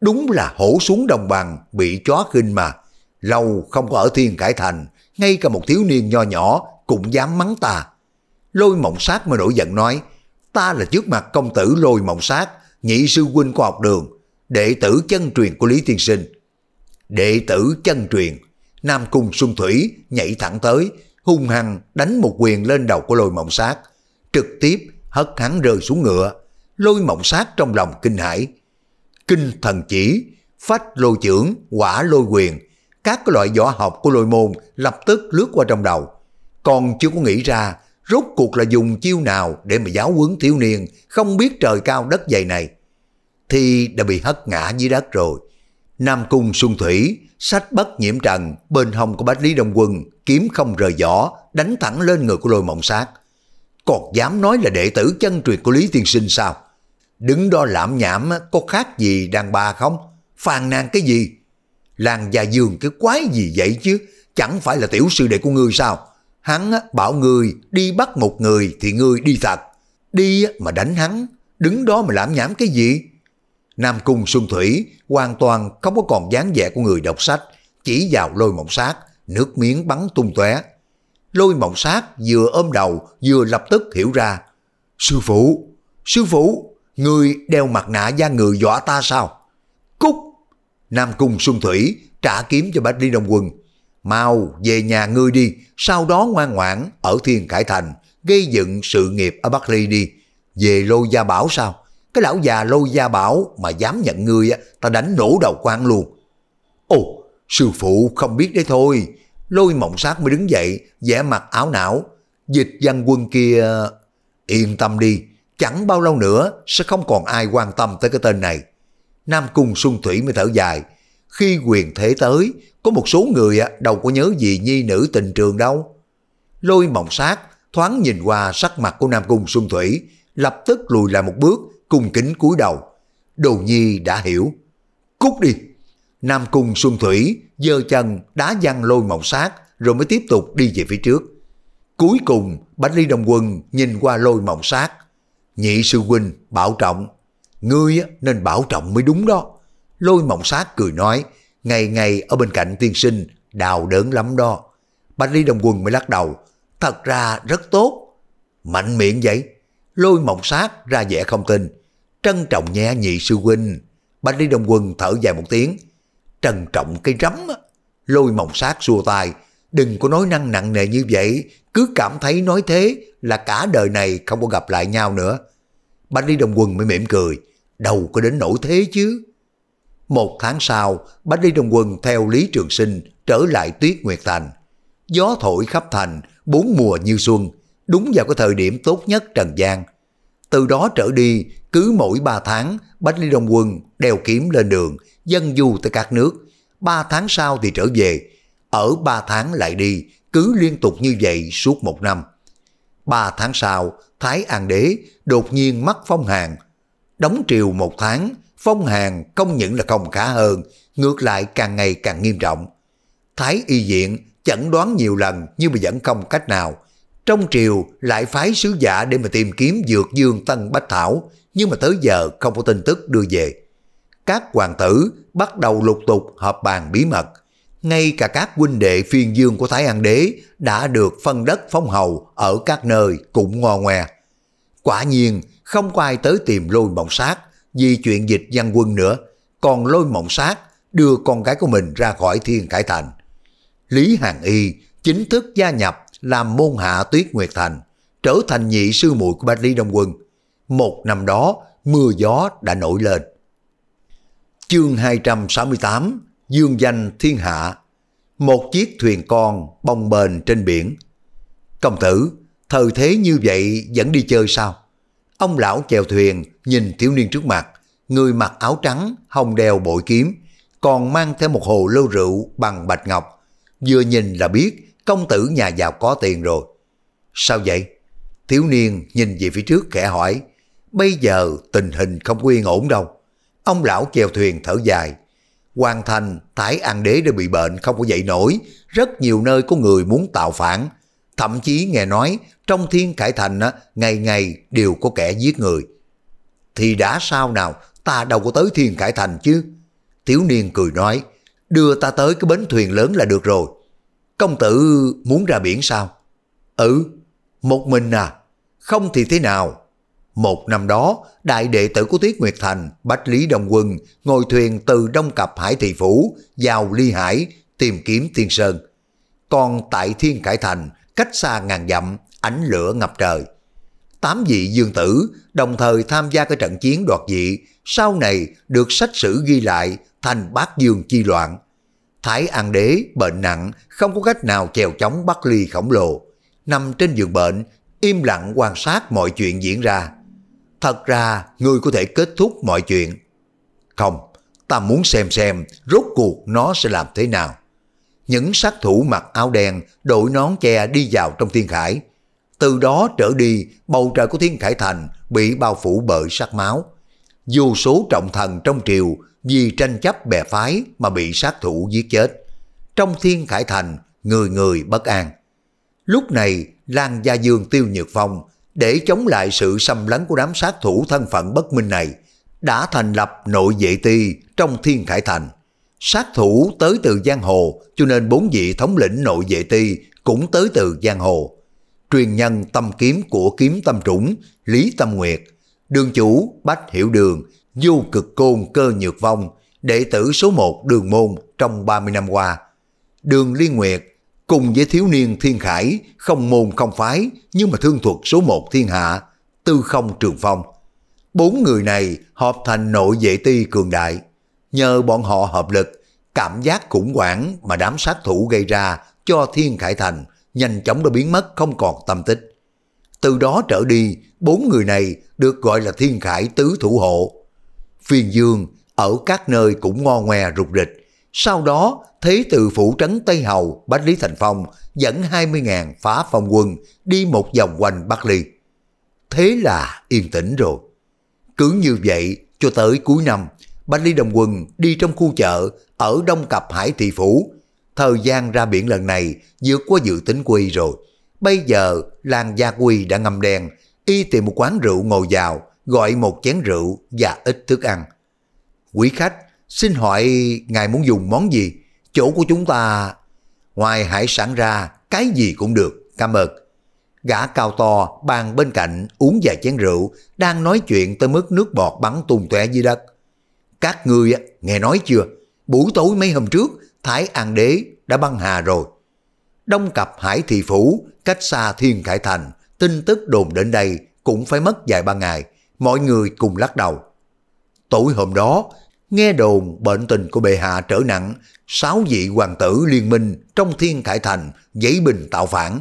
Đúng là hổ xuống đồng bằng, bị chó khinh mà. Lâu không có ở Thiên Cải Thành, ngay cả một thiếu niên nho nhỏ cũng dám mắng ta. Lôi mộng sát mới nổi giận nói, ta là trước mặt công tử lôi mộng sát, nhị sư huynh của học đường, đệ tử chân truyền của Lý Tiên Sinh. Đệ tử chân truyền, Nam Cung Xuân Thủy nhảy thẳng tới, hung hăng đánh một quyền lên đầu của lôi mộng sát, trực tiếp hất hắn rơi xuống ngựa, lôi mộng sát trong lòng kinh hãi. Kinh thần chỉ, phách lôi trưởng, quả lôi quyền, các cái loại võ học của lôi môn lập tức lướt qua trong đầu. Còn chưa có nghĩ ra rốt cuộc là dùng chiêu nào để mà giáo huấn thiếu niên không biết trời cao đất dày này. Thì đã bị hất ngã dưới đất rồi. Nam Cung Xuân Thủy sách bất nhiễm trần bên hông của Bách Lý Đông Quân kiếm không rời giỏ đánh thẳng lên người của lôi mộng sát. Còn dám nói là đệ tử chân truyền của Lý Tiên Sinh sao? Đứng đo lãm nhảm có khác gì đàn bà không? Phàn nàn cái gì? Làng già giường cái quái gì vậy chứ? Chẳng phải là tiểu sư đệ của ngươi sao? Hắn bảo ngươi đi bắt một người thì ngươi đi thật. Đi mà đánh hắn, đứng đó mà lãm nhảm cái gì? Nam Cung Xuân Thủy hoàn toàn không có còn dáng vẻ của người đọc sách, chỉ vào lôi mộng sát, nước miếng bắn tung tóe. Lôi mộng sát vừa ôm đầu vừa lập tức hiểu ra. Sư phụ, sư phụ, người đeo mặt nạ da người dọa ta sao? Nam Cung Xuân Thủy trả kiếm cho Bách Lý Đông Quân. Mau về nhà ngươi đi, sau đó ngoan ngoãn ở Thiên Cải Thành, gây dựng sự nghiệp ở Bắc Ly đi. Về lôi gia bảo sao? Cái lão già lôi gia bảo mà dám nhận ngươi á, ta đánh nổ đầu quan luôn. Ồ, sư phụ không biết đấy thôi. Lôi mộng sát mới đứng dậy, vẻ mặt áo não. Dịch văn quân kia... Yên tâm đi, chẳng bao lâu nữa sẽ không còn ai quan tâm tới cái tên này. Nam Cung Xuân thủy mới thở dài. Khi quyền thế tới, có một số người đâu có nhớ gì nhi nữ tình trường đâu. Lôi mộng sát, thoáng nhìn qua sắc mặt của Nam Cung Xuân thủy, lập tức lùi lại một bước, cung kính cúi đầu. Đồ nhi đã hiểu. Cút đi! Nam Cung Xuân Thủy giơ chân đá văng lôi mộng sát rồi mới tiếp tục đi về phía trước. Cuối cùng, Bánh Ly Đông Quân nhìn qua lôi mộng sát. Nhị sư huynh, bảo trọng ngươi nên bảo trọng mới đúng đó. Lôi mộng sát cười nói, ngày ngày ở bên cạnh tiên sinh, đào đớn lắm đó. Bạch Ly Đồng Quân mới lắc đầu, thật ra rất tốt. Mạnh miệng vậy, lôi mộng sát ra vẻ không tin. Trân trọng nhé nhị sư huynh. Bạch Ly Đồng Quân thở dài một tiếng. Trân trọng cái rắm á. Lôi mộng sát xua tay. Đừng có nói năng nặng nề như vậy. Cứ cảm thấy nói thế là cả đời này không có gặp lại nhau nữa. Bạch Ly Đồng Quân mới mỉm cười. Đâu có đến nỗi thế chứ. Một tháng sau, Bách Lý Đông Quân theo Lý Trường Sinh trở lại Tuyết Nguyệt Thành. Gió thổi khắp thành, bốn mùa như xuân, đúng vào cái thời điểm tốt nhất Trần gian. Từ đó trở đi, cứ mỗi ba tháng, Bách Lý Đông Quân đeo kiếm lên đường, dân du tới các nước. Ba tháng sau thì trở về, ở ba tháng lại đi, cứ liên tục như vậy suốt một năm. Ba tháng sau, Thái An Đế đột nhiên mắc phong hàn Đóng triều một tháng, phong hàng không những là không khá hơn, ngược lại càng ngày càng nghiêm trọng. Thái y diện chẩn đoán nhiều lần nhưng mà vẫn không cách nào. Trong triều lại phái sứ giả để mà tìm kiếm dược dương tân bách thảo, nhưng mà tới giờ không có tin tức đưa về. Các hoàng tử bắt đầu lục tục họp bàn bí mật. Ngay cả các huynh đệ phiên dương của Thái An Đế đã được phân đất phong hầu ở các nơi cũng ngo ngoe. Quả nhiên, không có ai tới tìm lôi mộng sát vì chuyện dịch văn quân nữa, còn lôi mộng sát đưa con gái của mình ra khỏi thiên cải thành. Lý hàn Y chính thức gia nhập làm môn hạ tuyết nguyệt thành, trở thành nhị sư muội của Bách Lý Đông Quân. Một năm đó, mưa gió đã nổi lên. Chương 268 Dương danh thiên hạ Một chiếc thuyền con bồng bềnh trên biển Công tử, thời thế như vậy vẫn đi chơi sao? Ông lão chèo thuyền nhìn thiếu niên trước mặt, người mặc áo trắng, hồng đeo bội kiếm, còn mang theo một hồ lô rượu bằng bạch ngọc. Vừa nhìn là biết công tử nhà giàu có tiền rồi. Sao vậy? Thiếu niên nhìn về phía trước khẽ hỏi, bây giờ tình hình không có yên ổn đâu. Ông lão chèo thuyền thở dài, Hoàng thành, Thái An Đế đã bị bệnh không có dậy nổi, rất nhiều nơi có người muốn tạo phản, Thậm chí nghe nói trong thiên cải thành ngày ngày đều có kẻ giết người. Thì đã sao nào ta đâu có tới thiên cải thành chứ. Thiếu niên cười nói đưa ta tới cái bến thuyền lớn là được rồi. Công tử muốn ra biển sao? Ừ, một mình à, không thì thế nào? Một năm đó, đại đệ tử của Tiết Nguyệt Thành, Bách Lý đồng Quân ngồi thuyền từ Đông Cập Hải Thị Phủ vào Ly Hải tìm kiếm tiên Sơn. Còn tại Thiên Cải Thành, cách xa ngàn dặm, ánh lửa ngập trời. Tám vị dương tử đồng thời tham gia cái trận chiến đoạt dị, sau này được sách sử ghi lại thành bát dương chi loạn. Thái An Đế bệnh nặng, không có cách nào chèo chống Bắc Ly khổng lồ. Nằm trên giường bệnh, im lặng quan sát mọi chuyện diễn ra. Thật ra, người có thể kết thúc mọi chuyện. Không, ta muốn xem xem rốt cuộc nó sẽ làm thế nào những sát thủ mặc áo đen, đội nón che đi vào trong thiên khải. Từ đó trở đi, bầu trời của thiên khải thành bị bao phủ bởi sát máu. Vô số trọng thần trong triều vì tranh chấp bè phái mà bị sát thủ giết chết. Trong thiên khải thành, người người bất an. Lúc này, Lan Gia Dương Tiêu Nhược Phong để chống lại sự xâm lấn của đám sát thủ thân phận bất minh này, đã thành lập nội vệ ti trong Thiên Khải Thành. Sát thủ tới từ giang hồ cho nên bốn vị thống lĩnh nội vệ ti cũng tới từ giang hồ. Truyền nhân tâm kiếm của kiếm tâm trũng, Lý Tâm Nguyệt, đường chủ Bách Hiểu Đường, du cực côn cơ nhược vong, đệ tử số 1 đường môn trong 30 năm qua. Đường Liên Nguyệt cùng với thiếu niên thiên khải, không môn không phái nhưng mà thương thuật số 1 thiên hạ, tư không trường phong. Bốn người này hợp thành nội vệ ti cường đại nhờ bọn họ hợp lực, cảm giác khủng hoảng mà đám sát thủ gây ra cho Thiên Khải Thành nhanh chóng đã biến mất không còn tâm tích. Từ đó trở đi, bốn người này được gọi là Thiên Khải Tứ Thủ Hộ. Phiền Dương ở các nơi cũng ngo ngoe rục rịch. Sau đó, Thế Từ Phủ Trấn Tây Hầu, Bách Lý Thành Phong dẫn 20.000 phá phong quân đi một vòng quanh Bắc Ly. Thế là yên tĩnh rồi. Cứ như vậy cho tới cuối năm, Bạch Ly Đồng Quần đi trong khu chợ ở Đông Cập Hải Thị Phủ. Thời gian ra biển lần này vượt qua dự tính quy rồi. Bây giờ làng gia quy đã ngâm đen, y tìm một quán rượu ngồi vào, gọi một chén rượu và ít thức ăn. Quý khách, xin hỏi ngài muốn dùng món gì? Chỗ của chúng ta... Ngoài hải sản ra, cái gì cũng được, cảm ơn. Gã cao to, bàn bên cạnh, uống vài chén rượu, đang nói chuyện tới mức nước bọt bắn tung tóe dưới đất các người nghe nói chưa? Buổi tối mấy hôm trước, Thái An Đế đã băng hà rồi. Đông cặp Hải Thị Phủ, cách xa Thiên Khải Thành, tin tức đồn đến đây cũng phải mất vài ba ngày. Mọi người cùng lắc đầu. Tối hôm đó, nghe đồn bệnh tình của bệ hạ trở nặng, sáu vị hoàng tử liên minh trong Thiên Khải Thành giấy bình tạo phản.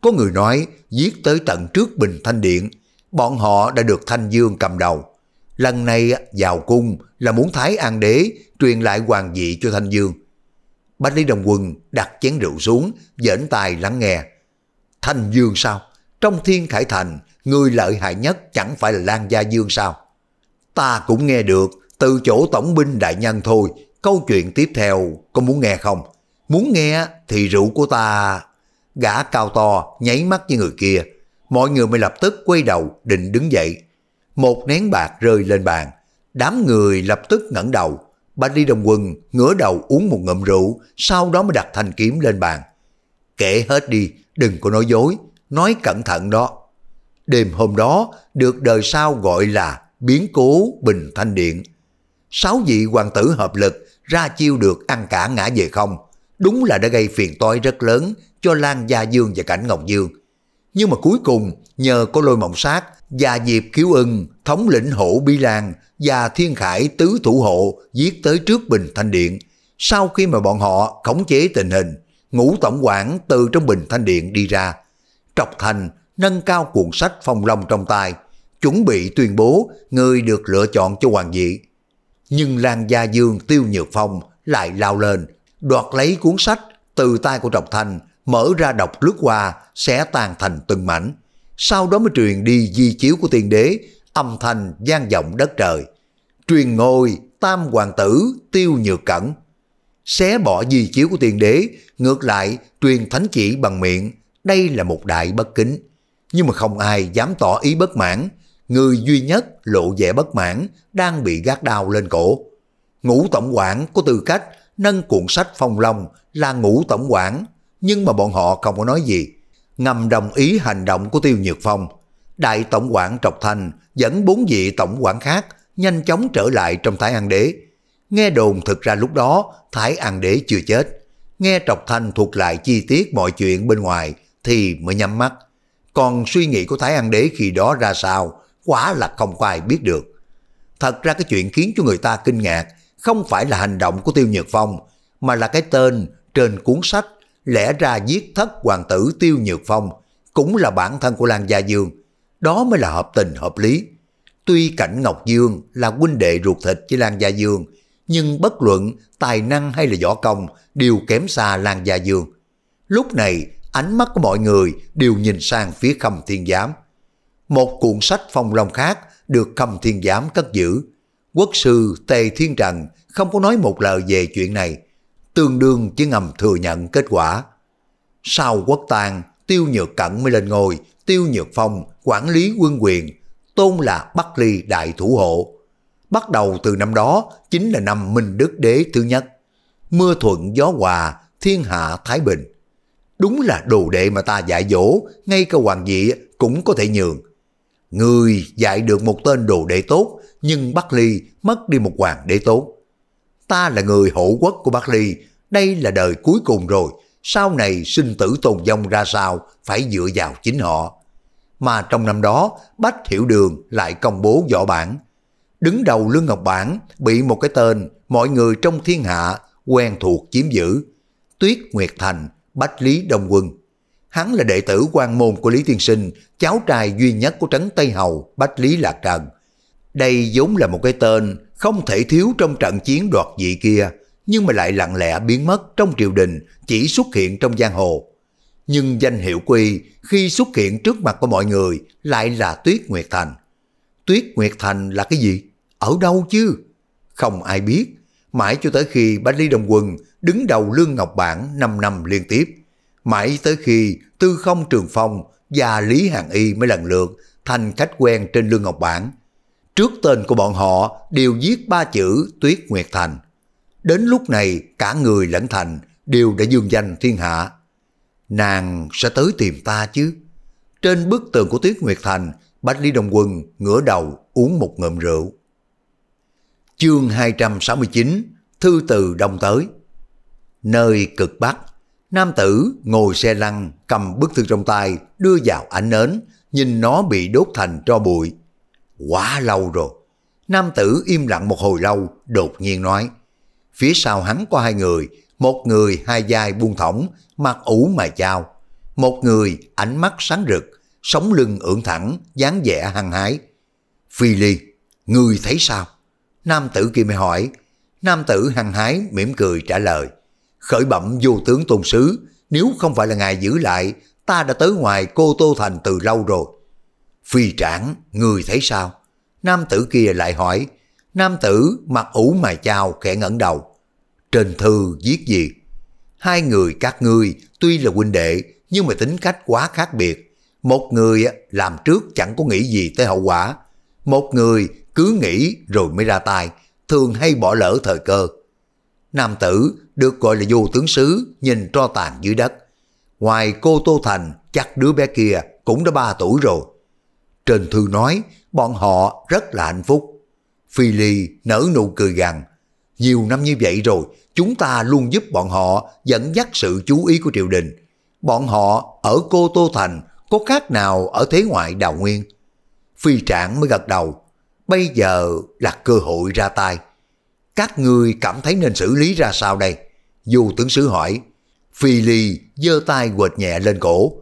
Có người nói giết tới tận trước Bình Thanh Điện, bọn họ đã được Thanh Dương cầm đầu. Lần này vào cung là muốn Thái An Đế truyền lại hoàng vị cho Thanh Dương. Bách Lý Đồng Quân đặt chén rượu xuống, dẫn tài lắng nghe. Thanh Dương sao? Trong thiên khải thành, người lợi hại nhất chẳng phải là Lan Gia Dương sao? Ta cũng nghe được, từ chỗ tổng binh đại nhân thôi, câu chuyện tiếp theo có muốn nghe không? Muốn nghe thì rượu của ta... Gã cao to, nháy mắt với người kia. Mọi người mới lập tức quay đầu định đứng dậy một nén bạc rơi lên bàn. Đám người lập tức ngẩng đầu, Bạch Lý Đồng Quân ngửa đầu uống một ngụm rượu, sau đó mới đặt thanh kiếm lên bàn. Kể hết đi, đừng có nói dối, nói cẩn thận đó. Đêm hôm đó được đời sau gọi là biến cố Bình Thanh Điện. Sáu vị hoàng tử hợp lực ra chiêu được ăn cả ngã về không. Đúng là đã gây phiền toái rất lớn cho Lan Gia Dương và Cảnh Ngọc Dương. Nhưng mà cuối cùng nhờ có lôi mộng sát và Diệp Kiếu Ưng, thống lĩnh hộ Bi Lan và Thiên Khải Tứ Thủ Hộ giết tới trước Bình Thanh Điện. Sau khi mà bọn họ khống chế tình hình, ngũ tổng quản từ trong Bình Thanh Điện đi ra. Trọc Thành nâng cao cuộn sách phong long trong tay, chuẩn bị tuyên bố người được lựa chọn cho hoàng vị. Nhưng Lan Gia Dương Tiêu Nhược Phong lại lao lên, đoạt lấy cuốn sách từ tay của Trọc Thành, mở ra đọc lướt qua sẽ tan thành từng mảnh sau đó mới truyền đi di chiếu của tiên đế, âm thanh gian vọng đất trời. Truyền ngôi tam hoàng tử tiêu nhược cẩn. Xé bỏ di chiếu của tiên đế, ngược lại truyền thánh chỉ bằng miệng, đây là một đại bất kính. Nhưng mà không ai dám tỏ ý bất mãn, người duy nhất lộ vẻ bất mãn đang bị gác đao lên cổ. Ngũ tổng quản có tư cách nâng cuộn sách phong long là ngũ tổng quản, nhưng mà bọn họ không có nói gì ngầm đồng ý hành động của Tiêu Nhược Phong. Đại tổng quản Trọc Thành dẫn bốn vị tổng quản khác nhanh chóng trở lại trong Thái An Đế. Nghe đồn thực ra lúc đó Thái An Đế chưa chết. Nghe Trọc Thành thuộc lại chi tiết mọi chuyện bên ngoài thì mới nhắm mắt. Còn suy nghĩ của Thái An Đế khi đó ra sao, quá là không có ai biết được. Thật ra cái chuyện khiến cho người ta kinh ngạc không phải là hành động của Tiêu Nhược Phong, mà là cái tên trên cuốn sách lẽ ra giết thất hoàng tử Tiêu Nhược Phong cũng là bản thân của Lan Gia Dương. Đó mới là hợp tình hợp lý. Tuy cảnh Ngọc Dương là huynh đệ ruột thịt với Lan Gia Dương, nhưng bất luận tài năng hay là võ công đều kém xa Lan Gia Dương. Lúc này, ánh mắt của mọi người đều nhìn sang phía Khâm Thiên Giám. Một cuộn sách phong long khác được Khâm Thiên Giám cất giữ. Quốc sư Tề Thiên Trần không có nói một lời về chuyện này, tương đương chỉ ngầm thừa nhận kết quả. Sau quốc tang, Tiêu Nhược Cận mới lên ngôi, Tiêu Nhược Phong quản lý quân quyền, tôn là Bắc Ly Đại Thủ Hộ. Bắt đầu từ năm đó chính là năm Minh Đức Đế thứ nhất. Mưa thuận gió hòa, thiên hạ thái bình. Đúng là đồ đệ mà ta dạy dỗ, ngay cả hoàng dị cũng có thể nhường. Người dạy được một tên đồ đệ tốt, nhưng Bắc Ly mất đi một hoàng đế tốt ta là người hộ quốc của Bác Ly, đây là đời cuối cùng rồi, sau này sinh tử tồn vong ra sao phải dựa vào chính họ. Mà trong năm đó, Bách Hiểu Đường lại công bố võ bản. Đứng đầu Lương Ngọc Bản bị một cái tên mọi người trong thiên hạ quen thuộc chiếm giữ. Tuyết Nguyệt Thành, Bách Lý Đông Quân. Hắn là đệ tử quan môn của Lý Tiên Sinh, cháu trai duy nhất của trấn Tây Hầu, Bách Lý Lạc Trần. Đây vốn là một cái tên không thể thiếu trong trận chiến đoạt vị kia, nhưng mà lại lặng lẽ biến mất trong triều đình, chỉ xuất hiện trong giang hồ. Nhưng danh hiệu quy khi xuất hiện trước mặt của mọi người lại là Tuyết Nguyệt Thành. Tuyết Nguyệt Thành là cái gì? Ở đâu chứ? Không ai biết. Mãi cho tới khi Bách Lý Đông Quân đứng đầu Lương Ngọc Bản 5 năm liên tiếp. Mãi tới khi Tư Không Trường Phong và Lý Hàn Y mới lần lượt thành khách quen trên Lương Ngọc Bản Trước tên của bọn họ đều viết ba chữ Tuyết Nguyệt Thành. Đến lúc này cả người lẫn thành đều đã dương danh thiên hạ. Nàng sẽ tới tìm ta chứ. Trên bức tường của Tuyết Nguyệt Thành, Bách Lý Đông Quân ngửa đầu uống một ngụm rượu. Chương 269 Thư từ Đông Tới Nơi cực Bắc Nam tử ngồi xe lăn cầm bức thư trong tay đưa vào ánh nến nhìn nó bị đốt thành tro bụi Quá lâu rồi. Nam tử im lặng một hồi lâu, đột nhiên nói. Phía sau hắn có hai người, một người hai vai buông thõng, mặt ủ mà chào; Một người ánh mắt sáng rực, sống lưng ưỡn thẳng, dáng vẻ hăng hái. Phi Ly, người thấy sao? Nam tử kia mới hỏi. Nam tử hăng hái mỉm cười trả lời. Khởi bẩm vô tướng tôn sứ, nếu không phải là ngài giữ lại, ta đã tới ngoài cô Tô Thành từ lâu rồi. Phi trảng, người thấy sao? Nam tử kia lại hỏi. Nam tử mặt ủ mày chào khẽ ngẩng đầu. Trên thư viết gì? Hai người các ngươi tuy là huynh đệ nhưng mà tính cách quá khác biệt. Một người làm trước chẳng có nghĩ gì tới hậu quả. Một người cứ nghĩ rồi mới ra tay, thường hay bỏ lỡ thời cơ. Nam tử được gọi là vô tướng sứ nhìn tro tàn dưới đất. Ngoài cô Tô Thành chắc đứa bé kia cũng đã ba tuổi rồi. Trên thư nói, bọn họ rất là hạnh phúc. Phi Ly nở nụ cười gằn, nhiều năm như vậy rồi, chúng ta luôn giúp bọn họ dẫn dắt sự chú ý của triều đình. Bọn họ ở Cô Tô Thành có khác nào ở thế ngoại đào nguyên? Phi trạng mới gật đầu, bây giờ là cơ hội ra tay. Các ngươi cảm thấy nên xử lý ra sao đây? Dù tướng sứ hỏi, Phi Ly giơ tay quệt nhẹ lên cổ.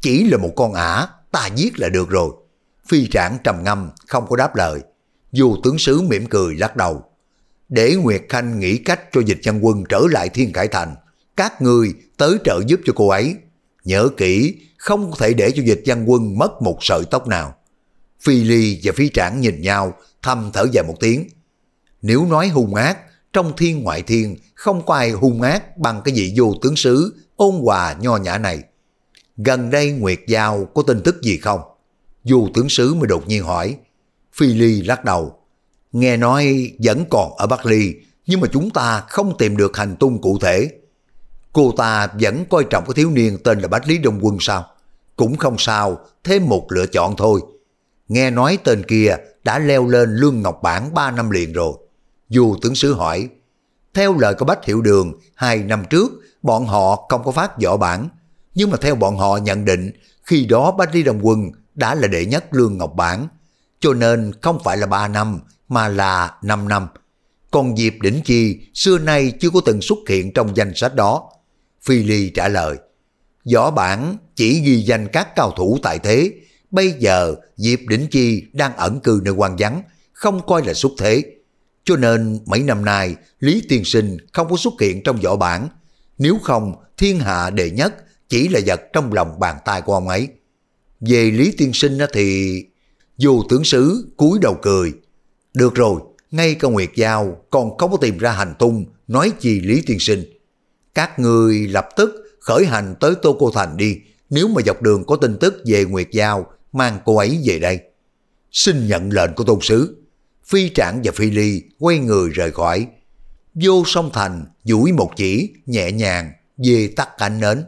Chỉ là một con ả, ta giết là được rồi. Phi trạng trầm ngâm, không có đáp lời. Dù tướng sứ mỉm cười lắc đầu. Để Nguyệt Khanh nghĩ cách cho dịch chân quân trở lại Thiên Cải Thành. Các người tới trợ giúp cho cô ấy. Nhớ kỹ, không thể để cho dịch chân quân mất một sợi tóc nào. Phi Ly và Phi Trảng nhìn nhau, thầm thở dài một tiếng. Nếu nói hung ác, trong thiên ngoại thiên không có ai hung ác bằng cái vị vô tướng sứ ôn hòa nho nhã này. Gần đây Nguyệt Giao có tin tức gì không? dù tướng sứ mới đột nhiên hỏi. Phi Ly lắc đầu. Nghe nói vẫn còn ở Bắc Ly, nhưng mà chúng ta không tìm được hành tung cụ thể. Cô ta vẫn coi trọng cái thiếu niên tên là Bách Lý Đông Quân sao? Cũng không sao, thêm một lựa chọn thôi. Nghe nói tên kia đã leo lên lương ngọc bản 3 năm liền rồi. dù tướng sứ hỏi, theo lời của Bách Hiệu Đường, hai năm trước bọn họ không có phát võ bản. Nhưng mà theo bọn họ nhận định, khi đó Bách Lý đông Quân đã là đệ nhất Lương Ngọc Bản, cho nên không phải là 3 năm mà là 5 năm. Còn Diệp Đỉnh Chi xưa nay chưa có từng xuất hiện trong danh sách đó. Phi Ly trả lời, võ bản chỉ ghi danh các cao thủ tại thế, bây giờ Diệp Đỉnh Chi đang ẩn cư nơi quan vắng, không coi là xuất thế. Cho nên mấy năm nay Lý Tiên Sinh không có xuất hiện trong võ bản, nếu không thiên hạ đệ nhất chỉ là vật trong lòng bàn tay của ông ấy. Về Lý Tiên Sinh thì... Dù tướng sứ cúi đầu cười. Được rồi, ngay cả Nguyệt Giao còn không có tìm ra hành tung nói gì Lý Tiên Sinh. Các người lập tức khởi hành tới Tô Cô Thành đi nếu mà dọc đường có tin tức về Nguyệt Giao mang cô ấy về đây. Xin nhận lệnh của tôn sứ. Phi Trạng và Phi Ly quay người rời khỏi. Vô sông thành, duỗi một chỉ, nhẹ nhàng, về tắt cả nến.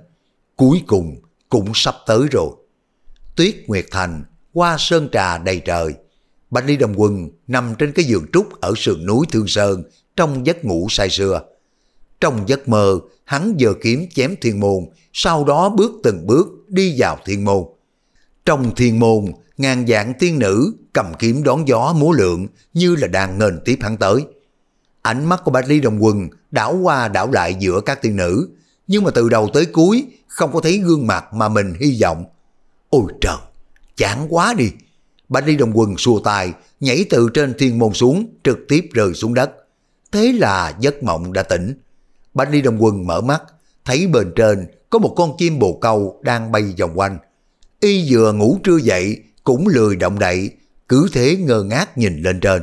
Cuối cùng cũng sắp tới rồi tuyết nguyệt thành, qua sơn trà đầy trời. Bạch Ly Đồng Quân nằm trên cái giường trúc ở sườn núi Thương Sơn trong giấc ngủ say sưa. Trong giấc mơ, hắn giờ kiếm chém thiên môn, sau đó bước từng bước đi vào thiên môn. Trong thiên môn, ngàn dạng tiên nữ cầm kiếm đón gió múa lượng như là đang ngền tiếp hắn tới. Ánh mắt của Bạch Ly Đồng Quân đảo qua đảo lại giữa các tiên nữ, nhưng mà từ đầu tới cuối không có thấy gương mặt mà mình hy vọng Ôi trời, chán quá đi. Bạch đi đồng quần xua tài, nhảy từ trên thiên môn xuống, trực tiếp rơi xuống đất. Thế là giấc mộng đã tỉnh. Bạch đi đồng quần mở mắt, thấy bên trên có một con chim bồ câu đang bay vòng quanh. Y vừa ngủ trưa dậy, cũng lười động đậy, cứ thế ngơ ngác nhìn lên trên.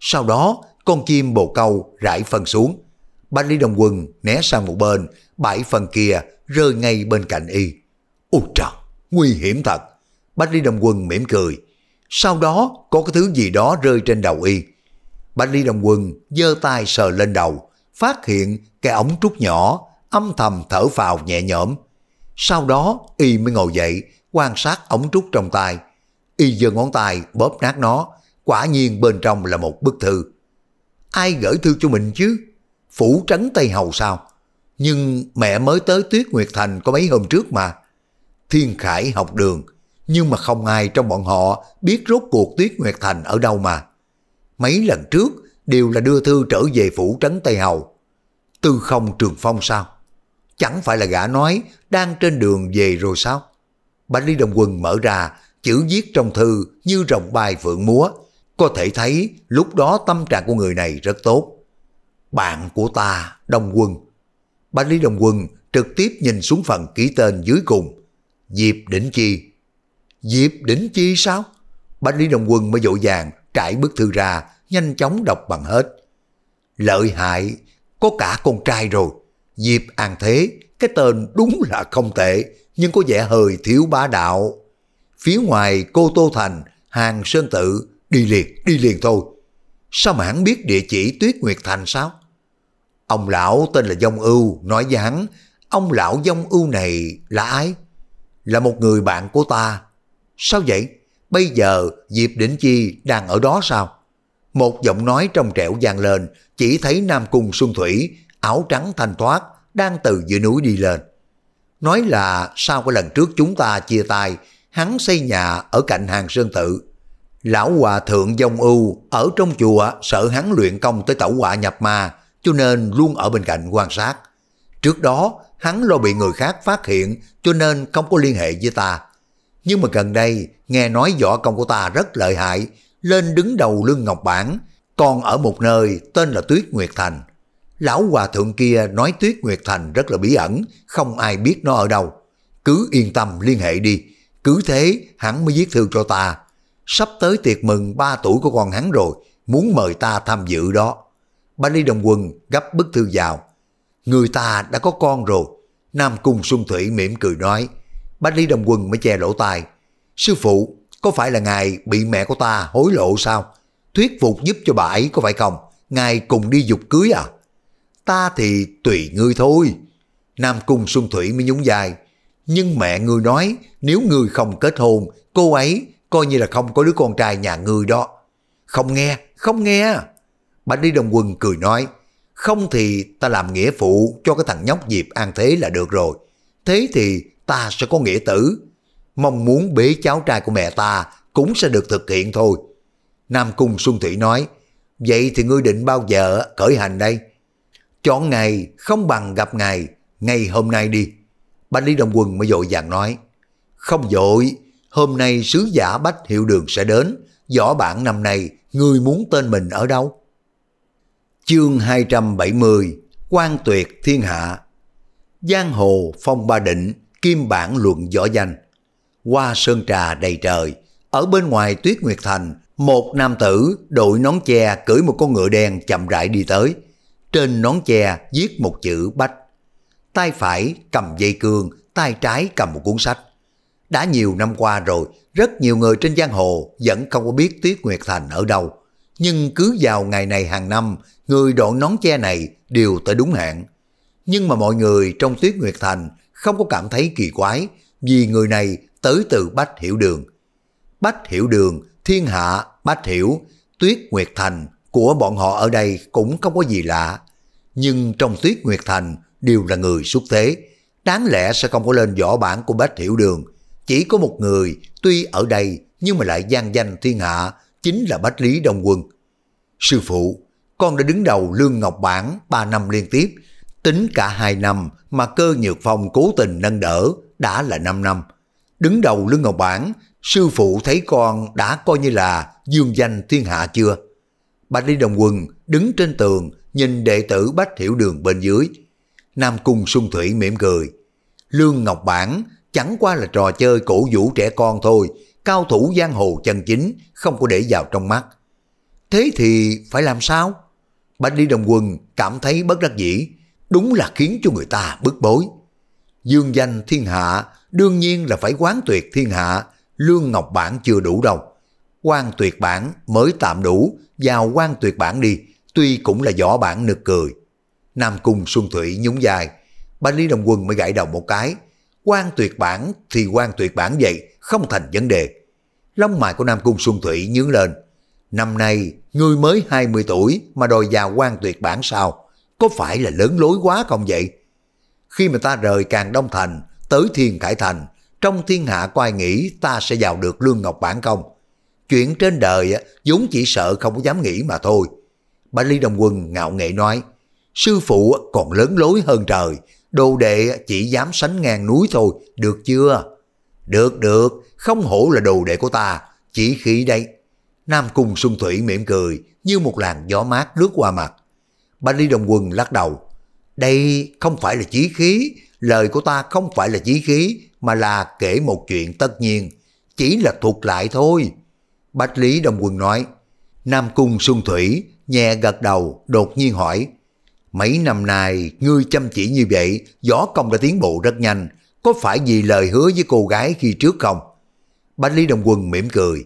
Sau đó, con chim bồ câu rải phần xuống. Bạch Lý Đồng Quân né sang một bên, bảy phần kia rơi ngay bên cạnh y. Ôi trời! nguy hiểm thật. Bách Lý đồng Quân mỉm cười. Sau đó có cái thứ gì đó rơi trên đầu y. Bách Lý đồng Quân giơ tay sờ lên đầu, phát hiện cái ống trúc nhỏ, âm thầm thở phào nhẹ nhõm. Sau đó y mới ngồi dậy, quan sát ống trúc trong tay. Y giơ ngón tay bóp nát nó, quả nhiên bên trong là một bức thư. Ai gửi thư cho mình chứ? Phủ trấn Tây Hầu sao? Nhưng mẹ mới tới Tuyết Nguyệt Thành có mấy hôm trước mà. Thiên Khải học đường, nhưng mà không ai trong bọn họ biết rốt cuộc Tuyết Nguyệt Thành ở đâu mà. Mấy lần trước đều là đưa thư trở về phủ trấn Tây Hầu. Tư không trường phong sao? Chẳng phải là gã nói đang trên đường về rồi sao? Bánh Lý Đồng Quân mở ra, chữ viết trong thư như rồng bài phượng múa. Có thể thấy lúc đó tâm trạng của người này rất tốt. Bạn của ta, Đồng Quân. Bánh Lý Đồng Quân trực tiếp nhìn xuống phần ký tên dưới cùng Diệp Đỉnh Chi. Diệp Đỉnh Chi sao? Bách Lý Đồng Quân mới vội vàng trải bức thư ra, nhanh chóng đọc bằng hết. Lợi hại, có cả con trai rồi. Diệp An Thế, cái tên đúng là không tệ, nhưng có vẻ hơi thiếu bá đạo. Phía ngoài cô Tô Thành, hàng sơn tự, đi liền, đi liền thôi. Sao mà hắn biết địa chỉ Tuyết Nguyệt Thành sao? Ông lão tên là Dông Ưu nói với hắn, ông lão Dông Ưu này là ai? là một người bạn của ta. Sao vậy? Bây giờ Diệp Đỉnh Chi đang ở đó sao? Một giọng nói trong trẻo vang lên, chỉ thấy Nam Cung Xuân Thủy, áo trắng thanh thoát, đang từ dưới núi đi lên. Nói là sau cái lần trước chúng ta chia tay, hắn xây nhà ở cạnh hàng sơn tự. Lão Hòa Thượng Dông Ưu ở trong chùa sợ hắn luyện công tới tẩu họa nhập ma, cho nên luôn ở bên cạnh quan sát. Trước đó, hắn lo bị người khác phát hiện cho nên không có liên hệ với ta. Nhưng mà gần đây, nghe nói võ công của ta rất lợi hại, lên đứng đầu lưng ngọc bản, còn ở một nơi tên là Tuyết Nguyệt Thành. Lão hòa thượng kia nói Tuyết Nguyệt Thành rất là bí ẩn, không ai biết nó ở đâu. Cứ yên tâm liên hệ đi, cứ thế hắn mới viết thư cho ta. Sắp tới tiệc mừng ba tuổi của con hắn rồi, muốn mời ta tham dự đó. Ba Ly Đồng Quân gấp bức thư vào, Người ta đã có con rồi. Nam Cung Xuân Thủy mỉm cười nói. Bách Lý Đồng Quân mới che lỗ tai. Sư phụ, có phải là ngài bị mẹ của ta hối lộ sao? Thuyết phục giúp cho bà ấy có phải không? Ngài cùng đi dục cưới à? Ta thì tùy ngươi thôi. Nam Cung Xuân Thủy mới nhún dài. Nhưng mẹ ngươi nói nếu ngươi không kết hôn, cô ấy coi như là không có đứa con trai nhà ngươi đó. Không nghe, không nghe. Bạch Lý Đồng Quân cười nói, không thì ta làm nghĩa phụ cho cái thằng nhóc Diệp An Thế là được rồi. Thế thì ta sẽ có nghĩa tử. Mong muốn bế cháu trai của mẹ ta cũng sẽ được thực hiện thôi. Nam Cung Xuân Thủy nói, vậy thì ngươi định bao giờ khởi hành đây? Chọn ngày không bằng gặp ngày, ngày hôm nay đi. Bách Lý Đông Quân mới dội vàng nói, không dội, hôm nay sứ giả Bách Hiệu Đường sẽ đến, võ bản năm nay ngươi muốn tên mình ở đâu? Chương 270 Quan tuyệt thiên hạ Giang hồ phong ba định Kim bản luận võ danh Qua sơn trà đầy trời Ở bên ngoài tuyết nguyệt thành Một nam tử đội nón che Cưỡi một con ngựa đen chậm rãi đi tới Trên nón che viết một chữ bách Tay phải cầm dây cương Tay trái cầm một cuốn sách Đã nhiều năm qua rồi Rất nhiều người trên giang hồ Vẫn không có biết tuyết nguyệt thành ở đâu nhưng cứ vào ngày này hàng năm, người đội nón che này đều tới đúng hạn. Nhưng mà mọi người trong Tuyết Nguyệt Thành không có cảm thấy kỳ quái, vì người này tới từ Bách Hiểu Đường. Bách Hiểu Đường, thiên hạ, Bách Hiểu, Tuyết Nguyệt Thành của bọn họ ở đây cũng không có gì lạ. Nhưng trong Tuyết Nguyệt Thành đều là người xuất thế, đáng lẽ sẽ không có lên võ bản của Bách Hiểu Đường. Chỉ có một người tuy ở đây nhưng mà lại gian danh thiên hạ chính là Bách Lý Đông Quân. Sư phụ, con đã đứng đầu Lương Ngọc Bản 3 năm liên tiếp, tính cả 2 năm mà cơ nhược phòng cố tình nâng đỡ đã là 5 năm. Đứng đầu Lương Ngọc Bản, sư phụ thấy con đã coi như là dương danh thiên hạ chưa? Bạch Lý đông Quân đứng trên tường nhìn đệ tử Bách Hiểu Đường bên dưới. Nam Cung Xuân Thủy mỉm cười. Lương Ngọc Bản chẳng qua là trò chơi cổ vũ trẻ con thôi, cao thủ giang hồ chân chính không có để vào trong mắt. Thế thì phải làm sao? Bạch Ly Đồng Quân cảm thấy bất đắc dĩ, đúng là khiến cho người ta bức bối. Dương danh thiên hạ, đương nhiên là phải quán tuyệt thiên hạ, lương ngọc bản chưa đủ đâu. Quan tuyệt bản mới tạm đủ, vào quan tuyệt bản đi, tuy cũng là võ bản nực cười. Nam Cung Xuân Thủy nhún dài, Bạch Lý Đồng Quân mới gãi đầu một cái. Quan tuyệt bản thì quan tuyệt bản vậy, không thành vấn đề. Lông mày của Nam Cung Xuân Thủy nhướng lên. Năm nay, ngươi mới 20 tuổi mà đòi già quan tuyệt bản sao? Có phải là lớn lối quá không vậy? Khi mà ta rời càng đông thành, tới thiên cải thành, trong thiên hạ có ai nghĩ ta sẽ giàu được lương ngọc bản không? Chuyện trên đời vốn chỉ sợ không có dám nghĩ mà thôi. Bà Ly Đồng Quân ngạo nghệ nói, sư phụ còn lớn lối hơn trời, đồ đệ chỉ dám sánh ngang núi thôi, được chưa? Được được, không hổ là đồ đệ của ta, chỉ khí đây. Nam Cung Xuân Thủy mỉm cười như một làn gió mát lướt qua mặt. Bạch lý Đồng Quân lắc đầu. Đây không phải là chí khí, lời của ta không phải là chí khí, mà là kể một chuyện tất nhiên, chỉ là thuộc lại thôi. Bạch Lý Đồng Quân nói, Nam Cung Xuân Thủy nhẹ gật đầu đột nhiên hỏi, mấy năm nay ngươi chăm chỉ như vậy, võ công đã tiến bộ rất nhanh, có phải vì lời hứa với cô gái khi trước không? Bạch Lý Đồng Quân mỉm cười,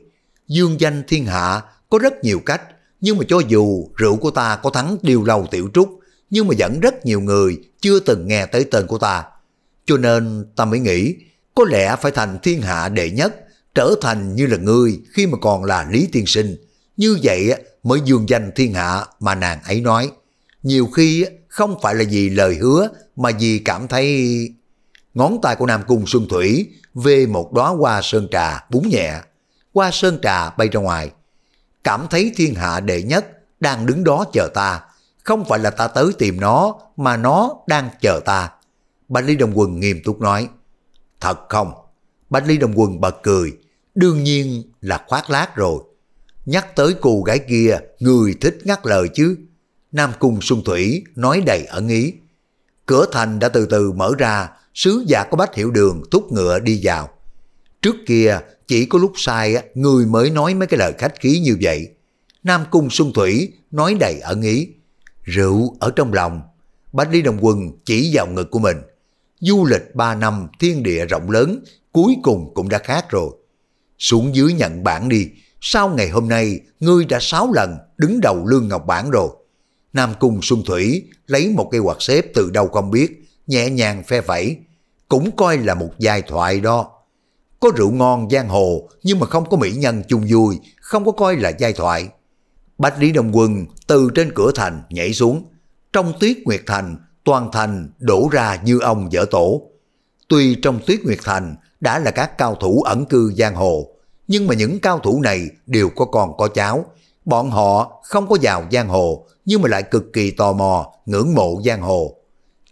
dương danh thiên hạ có rất nhiều cách, nhưng mà cho dù rượu của ta có thắng điều lâu tiểu trúc, nhưng mà vẫn rất nhiều người chưa từng nghe tới tên của ta. Cho nên ta mới nghĩ, có lẽ phải thành thiên hạ đệ nhất, trở thành như là ngươi khi mà còn là Lý Tiên Sinh. Như vậy mới dương danh thiên hạ mà nàng ấy nói. Nhiều khi không phải là vì lời hứa mà vì cảm thấy ngón tay của Nam Cung Xuân Thủy về một đóa hoa sơn trà búng nhẹ, hoa sơn trà bay ra ngoài. Cảm thấy thiên hạ đệ nhất đang đứng đó chờ ta, không phải là ta tới tìm nó mà nó đang chờ ta. Bạch Lý Đồng Quân nghiêm túc nói, thật không? Bạch Lý Đồng Quân bật cười, đương nhiên là khoác lác rồi. Nhắc tới cô gái kia, người thích ngắt lời chứ. Nam Cung Xuân Thủy nói đầy ẩn ý. Cửa thành đã từ từ mở ra, sứ giả của bách hiệu đường thúc ngựa đi vào. Trước kia, chỉ có lúc sai người mới nói mấy cái lời khách khí như vậy. Nam Cung Xuân Thủy nói đầy ẩn ý. Rượu ở trong lòng, Bách Lý Đồng Quân chỉ vào ngực của mình. Du lịch ba năm thiên địa rộng lớn, cuối cùng cũng đã khác rồi. Xuống dưới nhận bản đi, sau ngày hôm nay ngươi đã sáu lần đứng đầu lương ngọc bản rồi. Nam Cung Xuân Thủy lấy một cây quạt xếp từ đâu không biết, nhẹ nhàng phe phẩy, cũng coi là một giai thoại đó. Có rượu ngon giang hồ nhưng mà không có mỹ nhân chung vui, không có coi là giai thoại. Bách Lý Đông Quân từ trên cửa thành nhảy xuống. Trong tuyết Nguyệt Thành, toàn thành đổ ra như ông dở tổ. Tuy trong tuyết Nguyệt Thành đã là các cao thủ ẩn cư giang hồ, nhưng mà những cao thủ này đều có còn có cháu. Bọn họ không có vào giang hồ, nhưng mà lại cực kỳ tò mò, ngưỡng mộ giang hồ.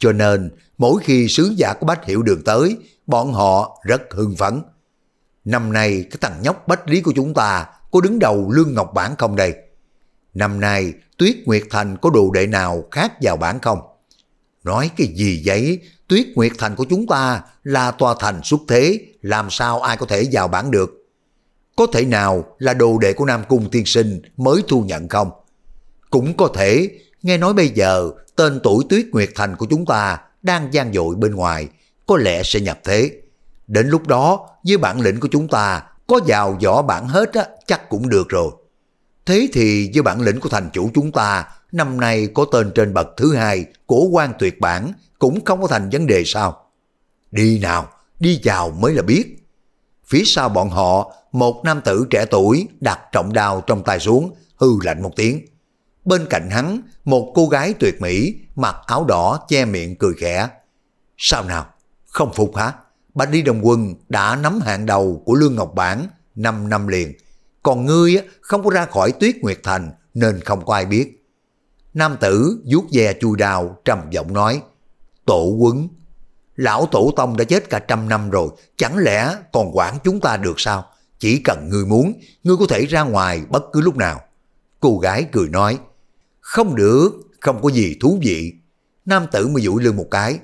Cho nên, mỗi khi sứ giả của Bách Hiểu Đường tới, bọn họ rất hưng phấn. Năm nay, cái thằng nhóc Bách Lý của chúng ta có đứng đầu Lương Ngọc Bản không đây? Năm nay, Tuyết Nguyệt Thành có đồ đệ nào khác vào bản không? Nói cái gì vậy? Tuyết Nguyệt Thành của chúng ta là tòa thành xuất thế, làm sao ai có thể vào bản được? Có thể nào là đồ đệ của Nam Cung Tiên Sinh mới thu nhận không? Cũng có thể Nghe nói bây giờ tên tuổi Tuyết Nguyệt Thành của chúng ta đang gian dội bên ngoài, có lẽ sẽ nhập thế. Đến lúc đó, với bản lĩnh của chúng ta, có vào võ bản hết á, chắc cũng được rồi. Thế thì với bản lĩnh của thành chủ chúng ta, năm nay có tên trên bậc thứ hai, của quan tuyệt bản, cũng không có thành vấn đề sao. Đi nào, đi vào mới là biết. Phía sau bọn họ, một nam tử trẻ tuổi đặt trọng đao trong tay xuống, hư lạnh một tiếng. Bên cạnh hắn, một cô gái tuyệt mỹ, mặc áo đỏ che miệng cười khẽ. Sao nào? Không phục hả? Bà đi đồng quân đã nắm hạng đầu của Lương Ngọc Bản 5 năm liền. Còn ngươi không có ra khỏi tuyết Nguyệt Thành nên không có ai biết. Nam tử vuốt ve chui đào trầm giọng nói. Tổ quấn, lão tổ tông đã chết cả trăm năm rồi, chẳng lẽ còn quản chúng ta được sao? Chỉ cần ngươi muốn, ngươi có thể ra ngoài bất cứ lúc nào. Cô gái cười nói, không được, không có gì thú vị. Nam tử mới dụi lưng một cái.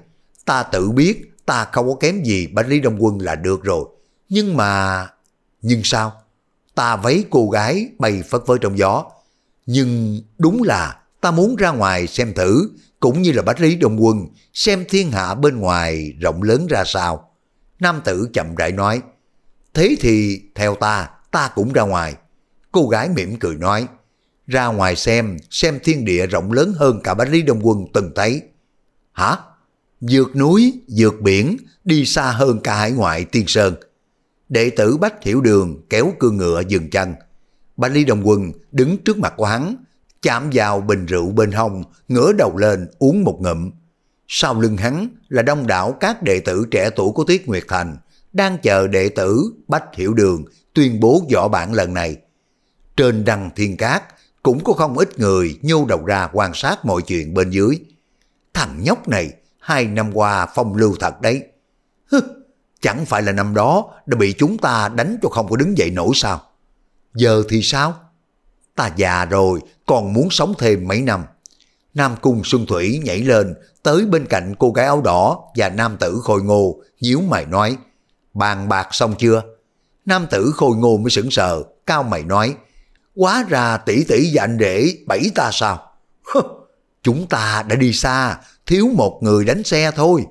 Ta tự biết ta không có kém gì bánh lý đông quân là được rồi. Nhưng mà... Nhưng sao? Ta vấy cô gái bay phất phới trong gió. Nhưng đúng là ta muốn ra ngoài xem thử, cũng như là bách lý đông quân, xem thiên hạ bên ngoài rộng lớn ra sao. Nam tử chậm rãi nói, thế thì theo ta, ta cũng ra ngoài. Cô gái mỉm cười nói, ra ngoài xem, xem thiên địa rộng lớn hơn cả Bách Lý Đông Quân từng thấy. Hả? Dược núi, dược biển, đi xa hơn cả hải ngoại tiên sơn. Đệ tử Bách Hiểu Đường kéo cương ngựa dừng chân. Bách Lý Đông Quân đứng trước mặt của hắn, chạm vào bình rượu bên hông, ngửa đầu lên uống một ngụm. Sau lưng hắn là đông đảo các đệ tử trẻ tuổi của Tiết Nguyệt Thành, đang chờ đệ tử Bách Hiểu Đường tuyên bố võ bản lần này. Trên đằng thiên cát, cũng có không ít người nhô đầu ra quan sát mọi chuyện bên dưới. Thằng nhóc này, hai năm qua phong lưu thật đấy. Hứ, chẳng phải là năm đó đã bị chúng ta đánh cho không có đứng dậy nổi sao? Giờ thì sao? Ta già rồi, còn muốn sống thêm mấy năm. Nam Cung Xuân Thủy nhảy lên, tới bên cạnh cô gái áo đỏ và nam tử khôi ngô, nhíu mày nói, bàn bạc xong chưa? Nam tử khôi ngô mới sững sờ, cao mày nói, quá ra tỷ tỷ và anh rể bẫy ta sao? chúng ta đã đi xa, thiếu một người đánh xe thôi.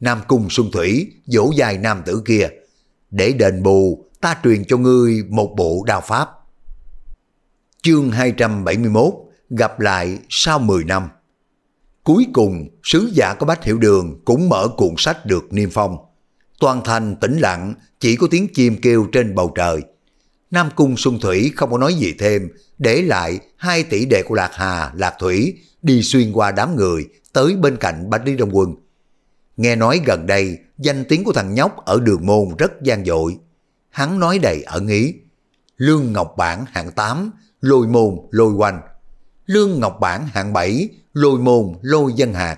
Nam Cung Xuân Thủy vỗ dài nam tử kia. Để đền bù, ta truyền cho ngươi một bộ đao pháp. Chương 271 Gặp lại sau 10 năm Cuối cùng, sứ giả có Bách hiểu Đường cũng mở cuộn sách được niêm phong. Toàn thành tĩnh lặng, chỉ có tiếng chim kêu trên bầu trời – Nam Cung Xuân Thủy không có nói gì thêm, để lại hai tỷ đệ của Lạc Hà, Lạc Thủy đi xuyên qua đám người tới bên cạnh Bạch Lý Đông Quân. Nghe nói gần đây, danh tiếng của thằng nhóc ở đường môn rất gian dội. Hắn nói đầy ở ý. Lương Ngọc Bản hạng 8, lôi môn, lôi quanh. Lương Ngọc Bản hạng 7, lôi môn, lôi dân hạt.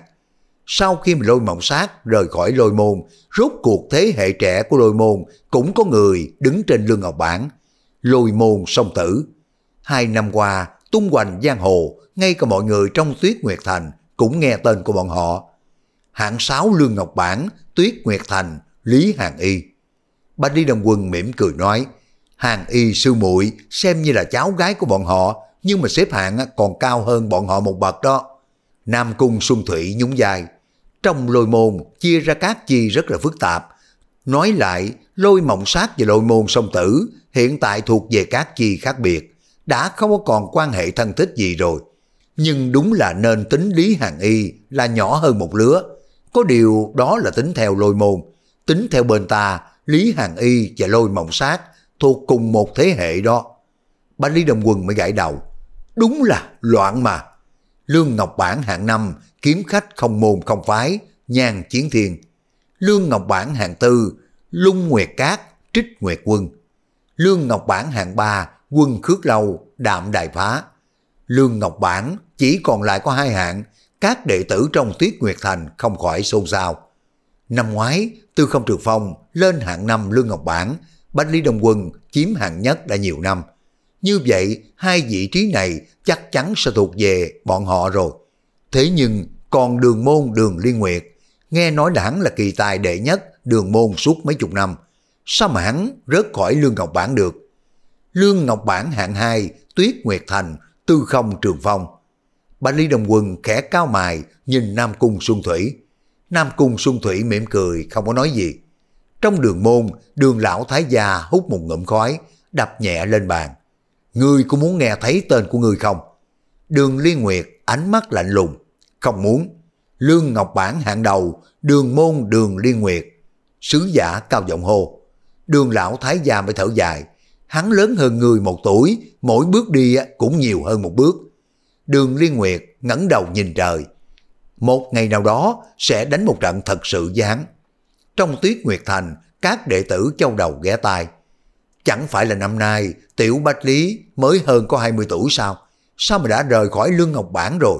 Sau khi lôi mộng sát rời khỏi lôi môn, rốt cuộc thế hệ trẻ của lôi môn cũng có người đứng trên Lương Ngọc Bản – lôi môn song tử. Hai năm qua, tung hoành giang hồ, ngay cả mọi người trong Tuyết Nguyệt Thành cũng nghe tên của bọn họ. Hạng sáu Lương Ngọc Bản, Tuyết Nguyệt Thành, Lý Hàng Y. Bạch đi Đồng Quân mỉm cười nói, Hàng Y sư muội xem như là cháu gái của bọn họ, nhưng mà xếp hạng còn cao hơn bọn họ một bậc đó. Nam Cung Xuân Thủy nhún dài, trong lôi môn chia ra các chi rất là phức tạp, Nói lại, lôi mộng sát và lôi môn song tử hiện tại thuộc về các chi khác biệt, đã không có còn quan hệ thân thích gì rồi. Nhưng đúng là nên tính Lý Hàng Y là nhỏ hơn một lứa. Có điều đó là tính theo lôi môn. Tính theo bên ta, Lý Hàng Y và lôi mộng sát thuộc cùng một thế hệ đó. Bà Lý Đồng Quân mới gãi đầu. Đúng là loạn mà. Lương Ngọc Bản hạng năm kiếm khách không môn không phái, nhàn chiến thiên Lương Ngọc Bản hạng tư, Lung Nguyệt Cát, Trích Nguyệt Quân. Lương Ngọc Bản hạng ba, Quân Khước Lâu, Đạm Đại Phá. Lương Ngọc Bản chỉ còn lại có hai hạng, các đệ tử trong Tuyết Nguyệt Thành không khỏi xôn xao. Năm ngoái, Tư Không Trượt Phong lên hạng năm Lương Ngọc Bản, Bách Lý Đông Quân chiếm hạng nhất đã nhiều năm. Như vậy, hai vị trí này chắc chắn sẽ thuộc về bọn họ rồi. Thế nhưng, còn đường môn đường liên nguyệt Nghe nói đảng là kỳ tài đệ nhất đường môn suốt mấy chục năm. Sao mà hắn rớt khỏi Lương Ngọc Bản được? Lương Ngọc Bản hạng 2, Tuyết Nguyệt Thành, Tư Không Trường Phong. Bà Ly Đồng Quân khẽ cao mài nhìn Nam Cung Xuân Thủy. Nam Cung Xuân Thủy mỉm cười không có nói gì. Trong đường môn, đường lão thái gia hút một ngụm khói, đập nhẹ lên bàn. Ngươi có muốn nghe thấy tên của ngươi không? Đường Liên Nguyệt ánh mắt lạnh lùng. Không muốn. Lương Ngọc Bản hạng đầu, đường môn đường liên nguyệt. Sứ giả cao giọng hô. Đường lão thái gia mới thở dài. Hắn lớn hơn người một tuổi, mỗi bước đi cũng nhiều hơn một bước. Đường liên nguyệt ngẩng đầu nhìn trời. Một ngày nào đó sẽ đánh một trận thật sự với hắn. Trong tuyết nguyệt thành, các đệ tử châu đầu ghé tai. Chẳng phải là năm nay Tiểu Bách Lý mới hơn có 20 tuổi sao? Sao mà đã rời khỏi Lương Ngọc Bản rồi?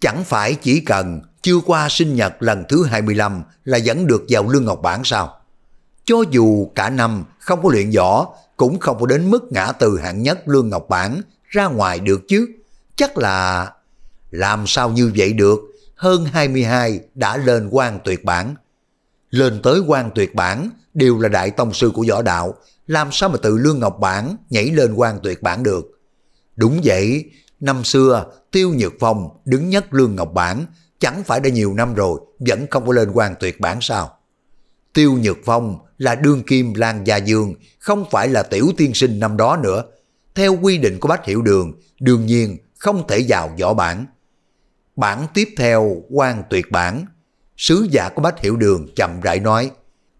Chẳng phải chỉ cần chưa qua sinh nhật lần thứ 25 là vẫn được vào lương ngọc bản sao? Cho dù cả năm không có luyện võ, cũng không có đến mức ngã từ hạng nhất lương ngọc bản ra ngoài được chứ. Chắc là... Làm sao như vậy được? Hơn 22 đã lên quan tuyệt bản. Lên tới quan tuyệt bản đều là đại tông sư của võ đạo. Làm sao mà từ lương ngọc bản nhảy lên quan tuyệt bản được? Đúng vậy, năm xưa Tiêu Nhược Phong đứng nhất lương ngọc bản chẳng phải đã nhiều năm rồi, vẫn không có lên quan tuyệt bản sao? Tiêu Nhược Phong là đương kim Lan Gia Dương, không phải là tiểu tiên sinh năm đó nữa. Theo quy định của Bách hiệu Đường, đương nhiên không thể vào võ bản. Bản tiếp theo quan tuyệt bản. Sứ giả của Bách hiệu Đường chậm rãi nói,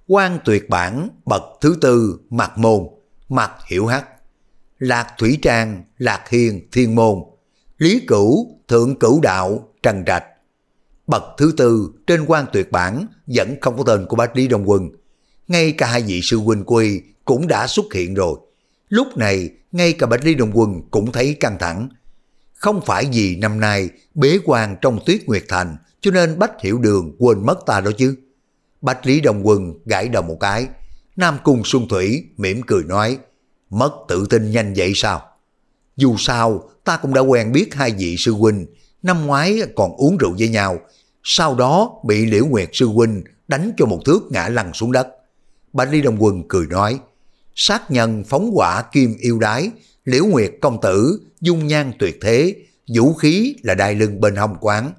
quan tuyệt bản bậc thứ tư mặt môn, mặt hiểu hắc. Lạc Thủy Trang, Lạc Hiền, Thiên Môn. Lý Cửu, Thượng Cửu Đạo, Trần Trạch. Bậc thứ tư trên quan tuyệt bản vẫn không có tên của Bách Lý Đông Quân. Ngay cả hai vị sư huynh quy cũng đã xuất hiện rồi. Lúc này, ngay cả bách Lý Đồng Quân cũng thấy căng thẳng. Không phải vì năm nay bế quan trong tuyết nguyệt thành, cho nên Bách Hiểu Đường quên mất ta đó chứ. bách Lý Đồng Quân gãi đầu một cái. Nam Cung Xuân Thủy mỉm cười nói, mất tự tin nhanh vậy sao? Dù sao, ta cũng đã quen biết hai vị sư huynh, năm ngoái còn uống rượu với nhau, sau đó bị Liễu Nguyệt Sư Huynh đánh cho một thước ngã lăn xuống đất. Bạch Ly Đồng Quân cười nói, sát nhân phóng quả kim yêu đái, Liễu Nguyệt công tử, dung nhan tuyệt thế, vũ khí là đai lưng bên hông quán.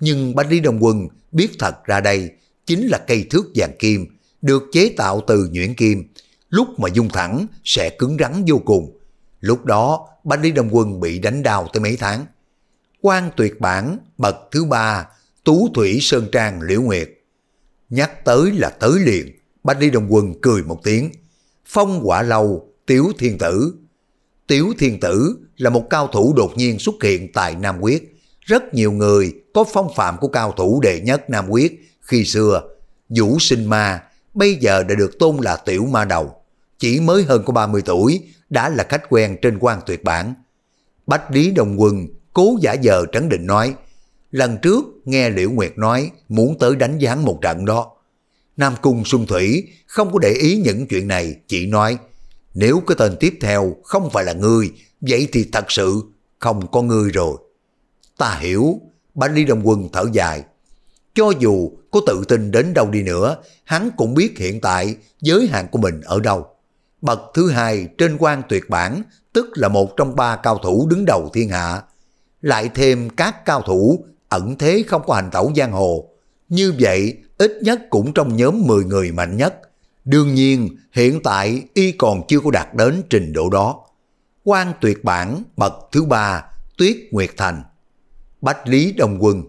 Nhưng Bạch Ly Đồng Quân biết thật ra đây chính là cây thước vàng kim, được chế tạo từ nhuyễn kim, lúc mà dung thẳng sẽ cứng rắn vô cùng. Lúc đó, Bạch ly Đông Quân bị đánh đau tới mấy tháng. Quan tuyệt bản, bậc thứ ba Tú Thủy Sơn Trang Liễu Nguyệt. Nhắc tới là tới liền, Bách Lý Đồng Quân cười một tiếng. Phong quả lâu, Tiếu Thiên Tử. Tiếu Thiên Tử là một cao thủ đột nhiên xuất hiện tại Nam Quyết. Rất nhiều người có phong phạm của cao thủ đệ nhất Nam Quyết khi xưa. Vũ sinh ma, bây giờ đã được tôn là tiểu ma đầu. Chỉ mới hơn có 30 tuổi, đã là khách quen trên quan tuyệt bản. Bách Lý Đồng Quân cố giả giờ trấn định nói, Lần trước nghe Liễu Nguyệt nói muốn tới đánh gián một trận đó. Nam Cung Xuân Thủy không có để ý những chuyện này, chỉ nói nếu cái tên tiếp theo không phải là ngươi, vậy thì thật sự không có ngươi rồi. Ta hiểu, Bánh Lý Đông Quân thở dài. Cho dù có tự tin đến đâu đi nữa, hắn cũng biết hiện tại giới hạn của mình ở đâu. Bậc thứ hai trên quan tuyệt bản, tức là một trong ba cao thủ đứng đầu thiên hạ. Lại thêm các cao thủ ẩn thế không có hành tẩu giang hồ. Như vậy, ít nhất cũng trong nhóm 10 người mạnh nhất. Đương nhiên, hiện tại y còn chưa có đạt đến trình độ đó. Quan tuyệt bản bậc thứ ba Tuyết Nguyệt Thành. Bách Lý Đông Quân.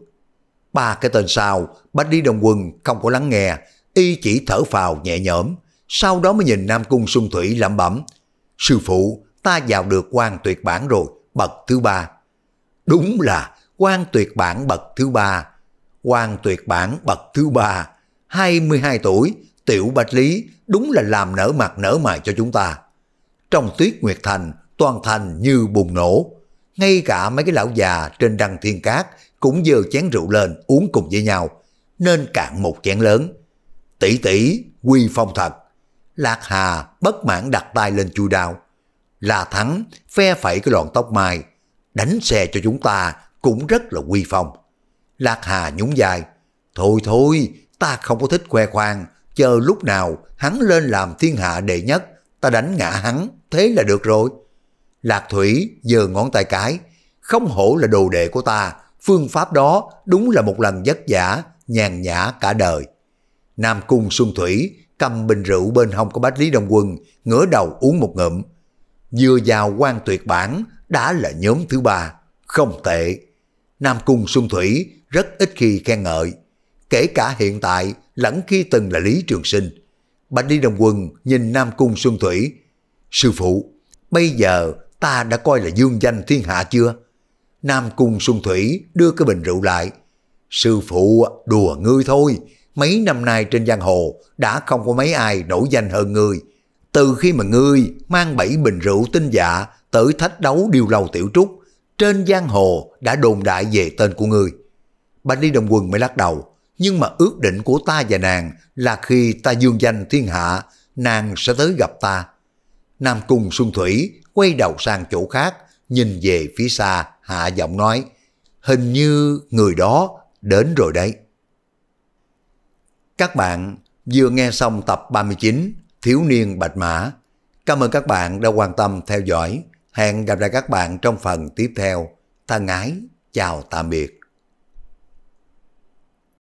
Ba cái tên sau, Bách Lý Đông Quân không có lắng nghe, y chỉ thở phào nhẹ nhõm. Sau đó mới nhìn Nam Cung Xuân Thủy lẩm bẩm. Sư phụ, ta vào được quan tuyệt bản rồi, bậc thứ ba. Đúng là quan tuyệt bản bậc thứ ba. quan tuyệt bản bậc thứ ba, 22 tuổi, tiểu bạch lý, đúng là làm nở mặt nở mày cho chúng ta. Trong tuyết nguyệt thành, toàn thành như bùng nổ. Ngay cả mấy cái lão già trên đăng thiên cát cũng dơ chén rượu lên uống cùng với nhau, nên cạn một chén lớn. Tỷ tỷ, quy phong thật. Lạc Hà bất mãn đặt tay lên chu đao. Là thắng, phe phẩy cái lọn tóc mai, đánh xe cho chúng ta cũng rất là quy phong. Lạc Hà nhún dài, thôi thôi, ta không có thích khoe khoang, chờ lúc nào hắn lên làm thiên hạ đệ nhất, ta đánh ngã hắn, thế là được rồi. Lạc Thủy giơ ngón tay cái, không hổ là đồ đệ của ta, phương pháp đó đúng là một lần vất vả, nhàn nhã cả đời. Nam Cung Xuân Thủy cầm bình rượu bên hông của Bách Lý Đông Quân, ngửa đầu uống một ngụm. Vừa vào quan tuyệt bản, đã là nhóm thứ ba, không tệ. Nam Cung Xuân Thủy rất ít khi khen ngợi, kể cả hiện tại lẫn khi từng là Lý Trường Sinh. Bạch Đi Đồng Quân nhìn Nam Cung Xuân Thủy, Sư phụ, bây giờ ta đã coi là dương danh thiên hạ chưa? Nam Cung Xuân Thủy đưa cái bình rượu lại. Sư phụ đùa ngươi thôi, mấy năm nay trên giang hồ đã không có mấy ai nổi danh hơn ngươi. Từ khi mà ngươi mang bảy bình rượu tinh dạ tới thách đấu điều lầu tiểu trúc, trên giang hồ đã đồn đại về tên của ngươi. Bạch Ly Đồng Quần mới lắc đầu, nhưng mà ước định của ta và nàng là khi ta dương danh thiên hạ, nàng sẽ tới gặp ta. Nam Cung Xuân Thủy quay đầu sang chỗ khác, nhìn về phía xa, hạ giọng nói, hình như người đó đến rồi đấy. Các bạn vừa nghe xong tập 39 Thiếu niên Bạch Mã. Cảm ơn các bạn đã quan tâm theo dõi. Hẹn gặp lại các bạn trong phần tiếp theo. Thân ái, chào tạm biệt.